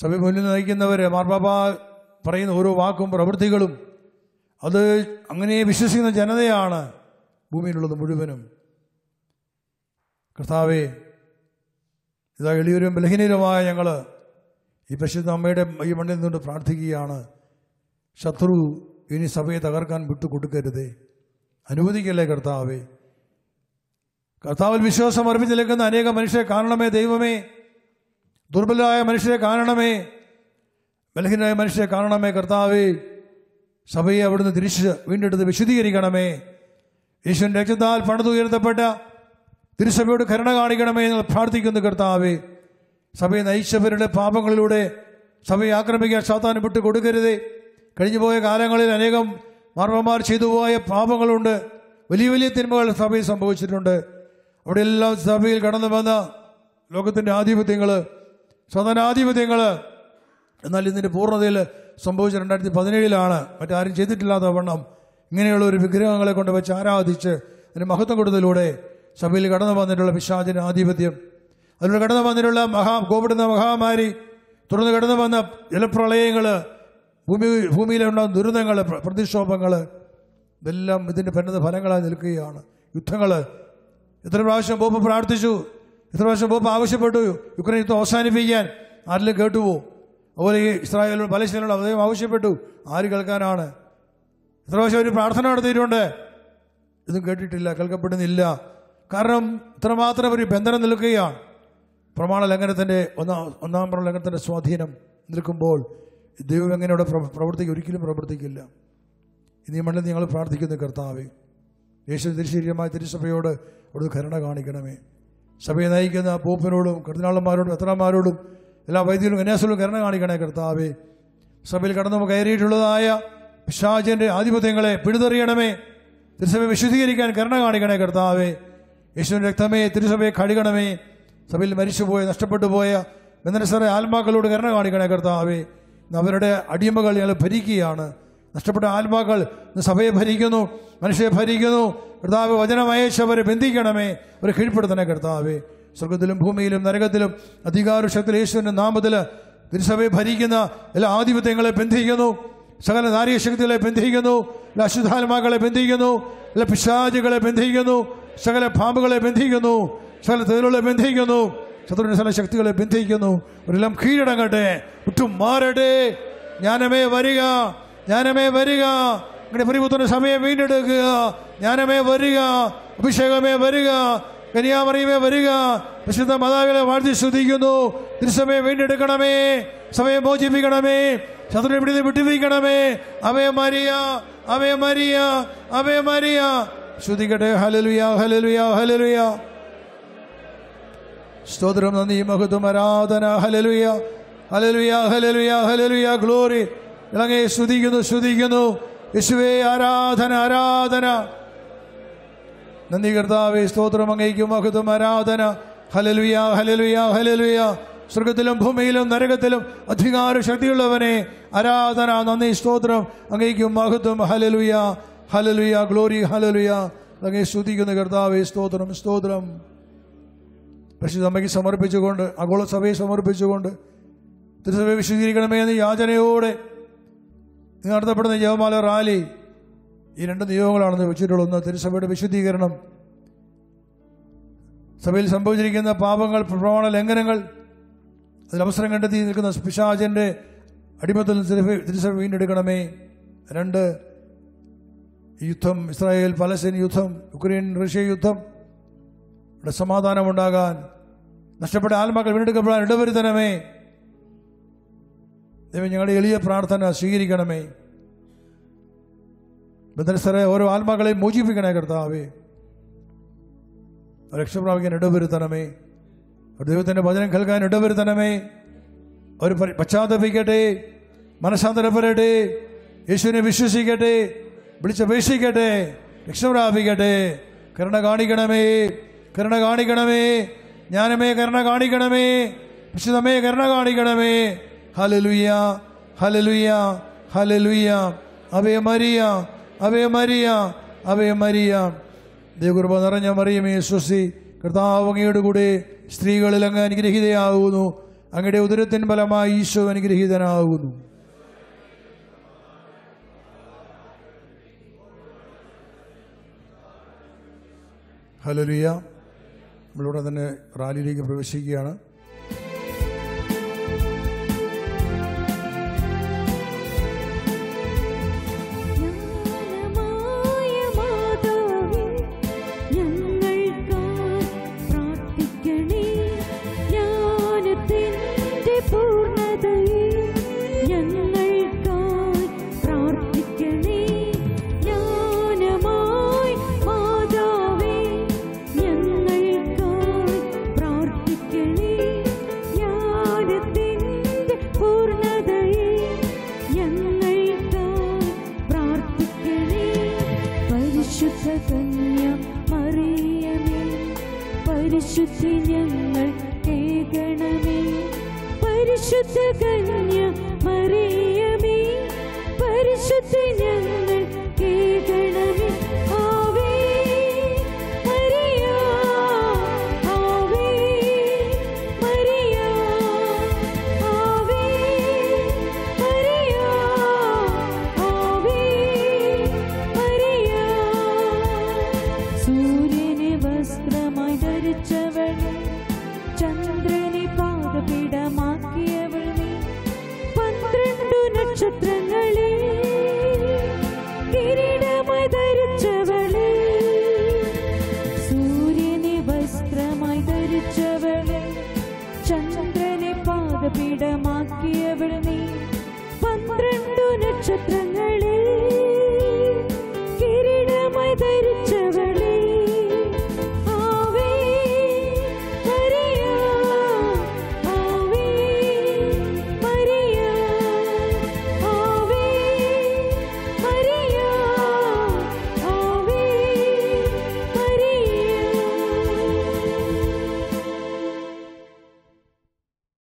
സഭ മുന്നിൽ നയിക്കുന്നവർ മാർബാബ പറയുന്ന ഓരോ വാക്കും പ്രവൃത്തികളും അത് അങ്ങനെ വിശ്വസിക്കുന്ന ജനതയാണ് ഭൂമിയിലുള്ളത് മുഴുവനും കർത്താവെ ഇതാ എളിയൂരും ബലഹീനരുമായ ഞങ്ങൾ ഈ പരിശുദ്ധ അമ്മയുടെ ഈ മണ്ണിൽ നിന്നുകൊണ്ട് പ്രാർത്ഥിക്കുകയാണ് ശത്രു ഇനി സഭയെ തകർക്കാൻ വിട്ടു വിട്ടുകൊടുക്കരുതേ അനുവദിക്കല്ലേ കർത്താവേ കർത്താവിൽ വിശ്വാസം അർപ്പിച്ച് നിൽക്കുന്ന അനേക മനുഷ്യരെ കാണണമേ ദൈവമേ ദുർബലരായ മനുഷ്യരെ കാണണമേ ബലഹീനരായ മനുഷ്യരെ കാണണമേ കർത്താവേ സഭയെ അവിടുന്ന് തിരിച്ച് വീണ്ടെടുത്ത് വിശദീകരിക്കണമേ യേശുവിൻ്റെ രക്തത്താൽ പണിതുയർത്തപ്പെട്ട തിരുസഭയോട് കരുണ കാണിക്കണമേ എന്ന് പ്രാർത്ഥിക്കുന്നു കർത്താവേ സഭയെ നയിച്ചവരുടെ പാപങ്ങളിലൂടെ സഭയെ ആക്രമിക്കാൻ സാത്താൻ വിട്ട് കൊടുക്കരുതേ കഴിഞ്ഞുപോയ കാലങ്ങളിൽ അനേകം മാർമ്മമാർ ചെയ്തുപോയ പാപങ്ങളുണ്ട് വലിയ വലിയ തിന്മകൾ സഭയിൽ സംഭവിച്ചിട്ടുണ്ട് അവിടെയെല്ലാം സഭയിൽ കടന്നു വന്ന ലോകത്തിൻ്റെ ആധിപത്യങ്ങൾ സദനാധിപത്യങ്ങൾ എന്നാൽ ഇതിൻ്റെ പൂർണ്ണതയിൽ സംഭവിച്ച രണ്ടായിരത്തി പതിനേഴിലാണ് മറ്റാരും ചെയ്തിട്ടില്ലാത്ത വണ്ണം ഇങ്ങനെയുള്ള ഒരു വിഗ്രഹങ്ങളെ കൊണ്ട് വെച്ച് ആരാധിച്ച് അതിന് മഹത്വം കൊടുത്തതിലൂടെ സഭയിൽ കടന്നു വന്നിട്ടുള്ള പിശാചിന് ആധിപത്യം അതിലൂടെ കടന്നു വന്നിട്ടുള്ള മഹാ കോവിഡെന്ന മഹാമാരി തുടർന്ന് കടന്നു വന്ന ജലപ്രളയങ്ങൾ ഭൂമി ഭൂമിയിലുണ്ടാകുന്ന ദുരന്തങ്ങൾ പ്രതിക്ഷോഭങ്ങൾ ഇതെല്ലാം ഇതിൻ്റെ പരിണത ഫലങ്ങളായി നിൽക്കുകയാണ് യുദ്ധങ്ങൾ എത്ര പ്രാവശ്യം പോപ്പ് പ്രാർത്ഥിച്ചു ഇത്ര പ്രാവശ്യം പോപ്പ് ആവശ്യപ്പെട്ടു യുക്രൈൻ യുദ്ധം അവസാനിപ്പിക്കാൻ ആരിലും കേട്ടുപോകും അതുപോലെ ഈ ഇസ്രായേലോട് പലസ്തീനോട് അദ്ദേഹം ആവശ്യപ്പെട്ടു ആര് കേൾക്കാനാണ് ഇത്ര പ്രാവശ്യം ഒരു പ്രാർത്ഥന നടത്തിയിട്ടുണ്ട് ഇതും കേട്ടിട്ടില്ല കേൾക്കപ്പെടുന്നില്ല കാരണം ഇത്രമാത്രം ഒരു ബന്ധനം നിൽക്കുകയാണ് പ്രമാണ ലംഘനത്തിൻ്റെ ഒന്നാം ഒന്നാം പ്രമാണ ലംഘനത്തിൻ്റെ സ്വാധീനം നിൽക്കുമ്പോൾ ദൈവം എങ്ങനെയുള്ള പ്രവർത്തിക്കുക ഒരിക്കലും പ്രവർത്തിക്കില്ല ഇനി മണ്ണിൽ ഞങ്ങൾ പ്രാർത്ഥിക്കുന്നു കർത്താവേ യേശു തിരിശരീരമായ തിരുസഭയോട് അവിടുന്ന് കരുണ കാണിക്കണമേ സഭയെ നയിക്കുന്ന പോപ്പിനോടും കർദിനാളന്മാരോടും എത്രമാരോടും എല്ലാ വൈദ്യരും വിന്യാസങ്ങളും കരുണ കാണിക്കണേ കർത്താവേ സഭയിൽ കടന്നു കയറിയിട്ടുള്ളതായ പിശാചിൻ്റെ ആധിപത്യങ്ങളെ പിഴുതെറിയണമേ തിരുസഭയെ വിശുദ്ധീകരിക്കാൻ കരുണ കാണിക്കണേ കർത്താവേ യേശുവിൻ്റെ രക്തമേ തിരുസഭയെ കഴുകണമേ സഭയിൽ മരിച്ചുപോയ നഷ്ടപ്പെട്ടു പോയ ബന്ധനസ്ഥരെ ആത്മാക്കളോട് കരുണ കാണിക്കണേ കർത്താവേ അവരുടെ അടിമകൾ ഞങ്ങൾ ഭരിക്കുകയാണ് നഷ്ടപ്പെട്ട ആത്മാക്കൾ സഭയെ ഭരിക്കുന്നു മനുഷ്യരെ ഭരിക്കുന്നു കർത്താവ് വചനമയച്ചവരെ ബന്ധിക്കണമേ അവരെ കീഴ്പ്പെടുത്തണേ കർത്താവേ സ്വർഗത്തിലും ഭൂമിയിലും നരകത്തിലും അധികാരക്ഷത്തിൽ യേശുവിൻ്റെ നാമത്തിൽ തിരുസഭയെ ഭരിക്കുന്ന എല്ലാ ആധിപത്യങ്ങളെ ബന്ധിക്കുന്നു സകല നാരീശക്തികളെ ബന്ധിക്കുന്നു എല്ലാ അശുദ്ധാത്മാക്കളെ ബന്ധിക്കുന്നു എല്ലാ പിശാചുകളെ ബന്ധിക്കുന്നു സകല പാമ്പുകളെ ബന്ധിക്കുന്നു സകല തൊഴിലുകളെ ബന്ധിക്കുന്നു ശത്രുവിൻ്റെ സകല ശക്തികളെ ബന്ധിക്കുന്നു അവരെല്ലാം കീഴടങ്ങട്ടെ ഒട്ടും മാറട്ടെ ജ്ഞാനമേ വരിക ജ്ഞാനമേ വരിക നിങ്ങളുടെ പ്രിയപുത്രൻ്റെ സമയം വീണ്ടെടുക്കുക ജ്ഞാനമേ വരിക അഭിഷേകമേ വരിക കനിയാമറിയമേ വരിക വിശുദ്ധ മാതാവിനെ വാഴ്ത്തി ശ്രദ്ധിക്കുന്നു തിരുസമയം വീണ്ടെടുക്കണമേ സമയം മോചിപ്പിക്കണമേ ശത്രു പിടി വിട്ടിരിക്കണമേ ave Maria ave Maria ave Maria ശ്രുതിക്കട്ടെ ഹലലുയാ ഹലലുയാ ഹലലുയാ സ്തോത്രം നന്ദി മഹത്വം ആരാധന ഹലലുയാ ഹലലുയാ ഹലലുയാ ഗ്ലോറി ഇളങ്ങേ ശ്രുതിക്കുന്നു ശ്രുതിക്കുന്നു യേശുവേ ആരാധന ആരാധന നന്ദി കർത്താവേ സ്തോത്രം അങ്ങേക്കും മഹത്വം ആരാധന ഹലലുയ ഹലലുയ ഹലലുയ സ്വർഗത്തിലും ഭൂമിയിലും നരകത്തിലും അധികാര ശക്തിയുള്ളവനെ ആരാധന നന്ദി സ്തോത്രം അങ്ങേക്കും മഹത്വം ഹലലുയ ഹലലുയ ഗ്ലോറി ഹലലുയ അങ്ങേ ശ്രുതിക്കുന്നു കർത്താവേ സ്തോത്രം സ്തോത്രം പരിശുദ്ധമ്മയ്ക്ക് സമർപ്പിച്ചുകൊണ്ട് ആഗോള സഭയെ സമർപ്പിച്ചുകൊണ്ട് തിരുസഭയെ വിശദീകരിക്കണമേ എന്ന് യാചനയോടെ ഇന്ന് നടത്തപ്പെടുന്ന ജവമാല റാലി ഈ രണ്ട് നിയോഗങ്ങളാണെന്ന് വെച്ചിട്ടുള്ളത് ഒന്ന് തിരുസഭയുടെ വിശുദ്ധീകരണം സഭയിൽ സംഭവിച്ചിരിക്കുന്ന പാപങ്ങൾ പ്രമാണ ലംഘനങ്ങൾ അതിലവസരം അവസരം കണ്ടെത്തി നിൽക്കുന്ന പിശാചിൻ്റെ അടിമത്തിൽ തിരുസഭ വീണ്ടെടുക്കണമേ രണ്ട് യുദ്ധം ഇസ്രായേൽ പലസ്തീൻ യുദ്ധം യുക്രൈൻ റഷ്യ യുദ്ധം ഇവിടെ സമാധാനമുണ്ടാകാൻ നഷ്ടപ്പെട്ട ആത്മാക്കൾ വീണ്ടെടുക്കപ്പെടാൻ ഇടവരുത്തണമേ ദൈവം ഞങ്ങളുടെ എളിയ പ്രാർത്ഥന സ്വീകരിക്കണമേ ബന്ധനസ്ഥരെ ഓരോ ആത്മാക്കളെയും മോചിപ്പിക്കണേ കർത്താവേ രക്ഷപ്രാപിക്കാൻ ഇടവരുത്തണമേ ഒരു ദൈവത്തിൻ്റെ വചനം കേൾക്കാൻ ഇടവരുത്തണമേ ഒരു പശ്ചാത്തപിക്കട്ടെ മനഃശാന്തരപ്പെടട്ടെ യേശുവിനെ വിശ്വസിക്കട്ടെ വിളിച്ചപേക്ഷിക്കട്ടെ രക്ഷ പ്രാപിക്കട്ടെ കരുണ കാണിക്കണമേ കരുണ കാണിക്കണമേ ജ്ഞാനമേ കരുണ കാണിക്കണമേ വിശുദ്ധമേ കരുണ കാണിക്കണമേ hallelujah hallelujah hallelujah ave Maria ave Maria ave Maria ദൈവകൃപ നിറഞ്ഞ മറിയമേ ശ്വസി കർത്താവങ്ങയുടെ കൂടെ സ്ത്രീകളിൽ അങ്ങ് അനുഗ്രഹീതയാകുന്നു അങ്ങയുടെ ഉദരത്തിൻ ഫലമായി ഈശോ അനുഗ്രഹീതനാകുന്നു ഹലോ ലിയ നമ്മളിവിടെ തന്നെ റാലിയിലേക്ക് പ്രവേശിക്കുകയാണ്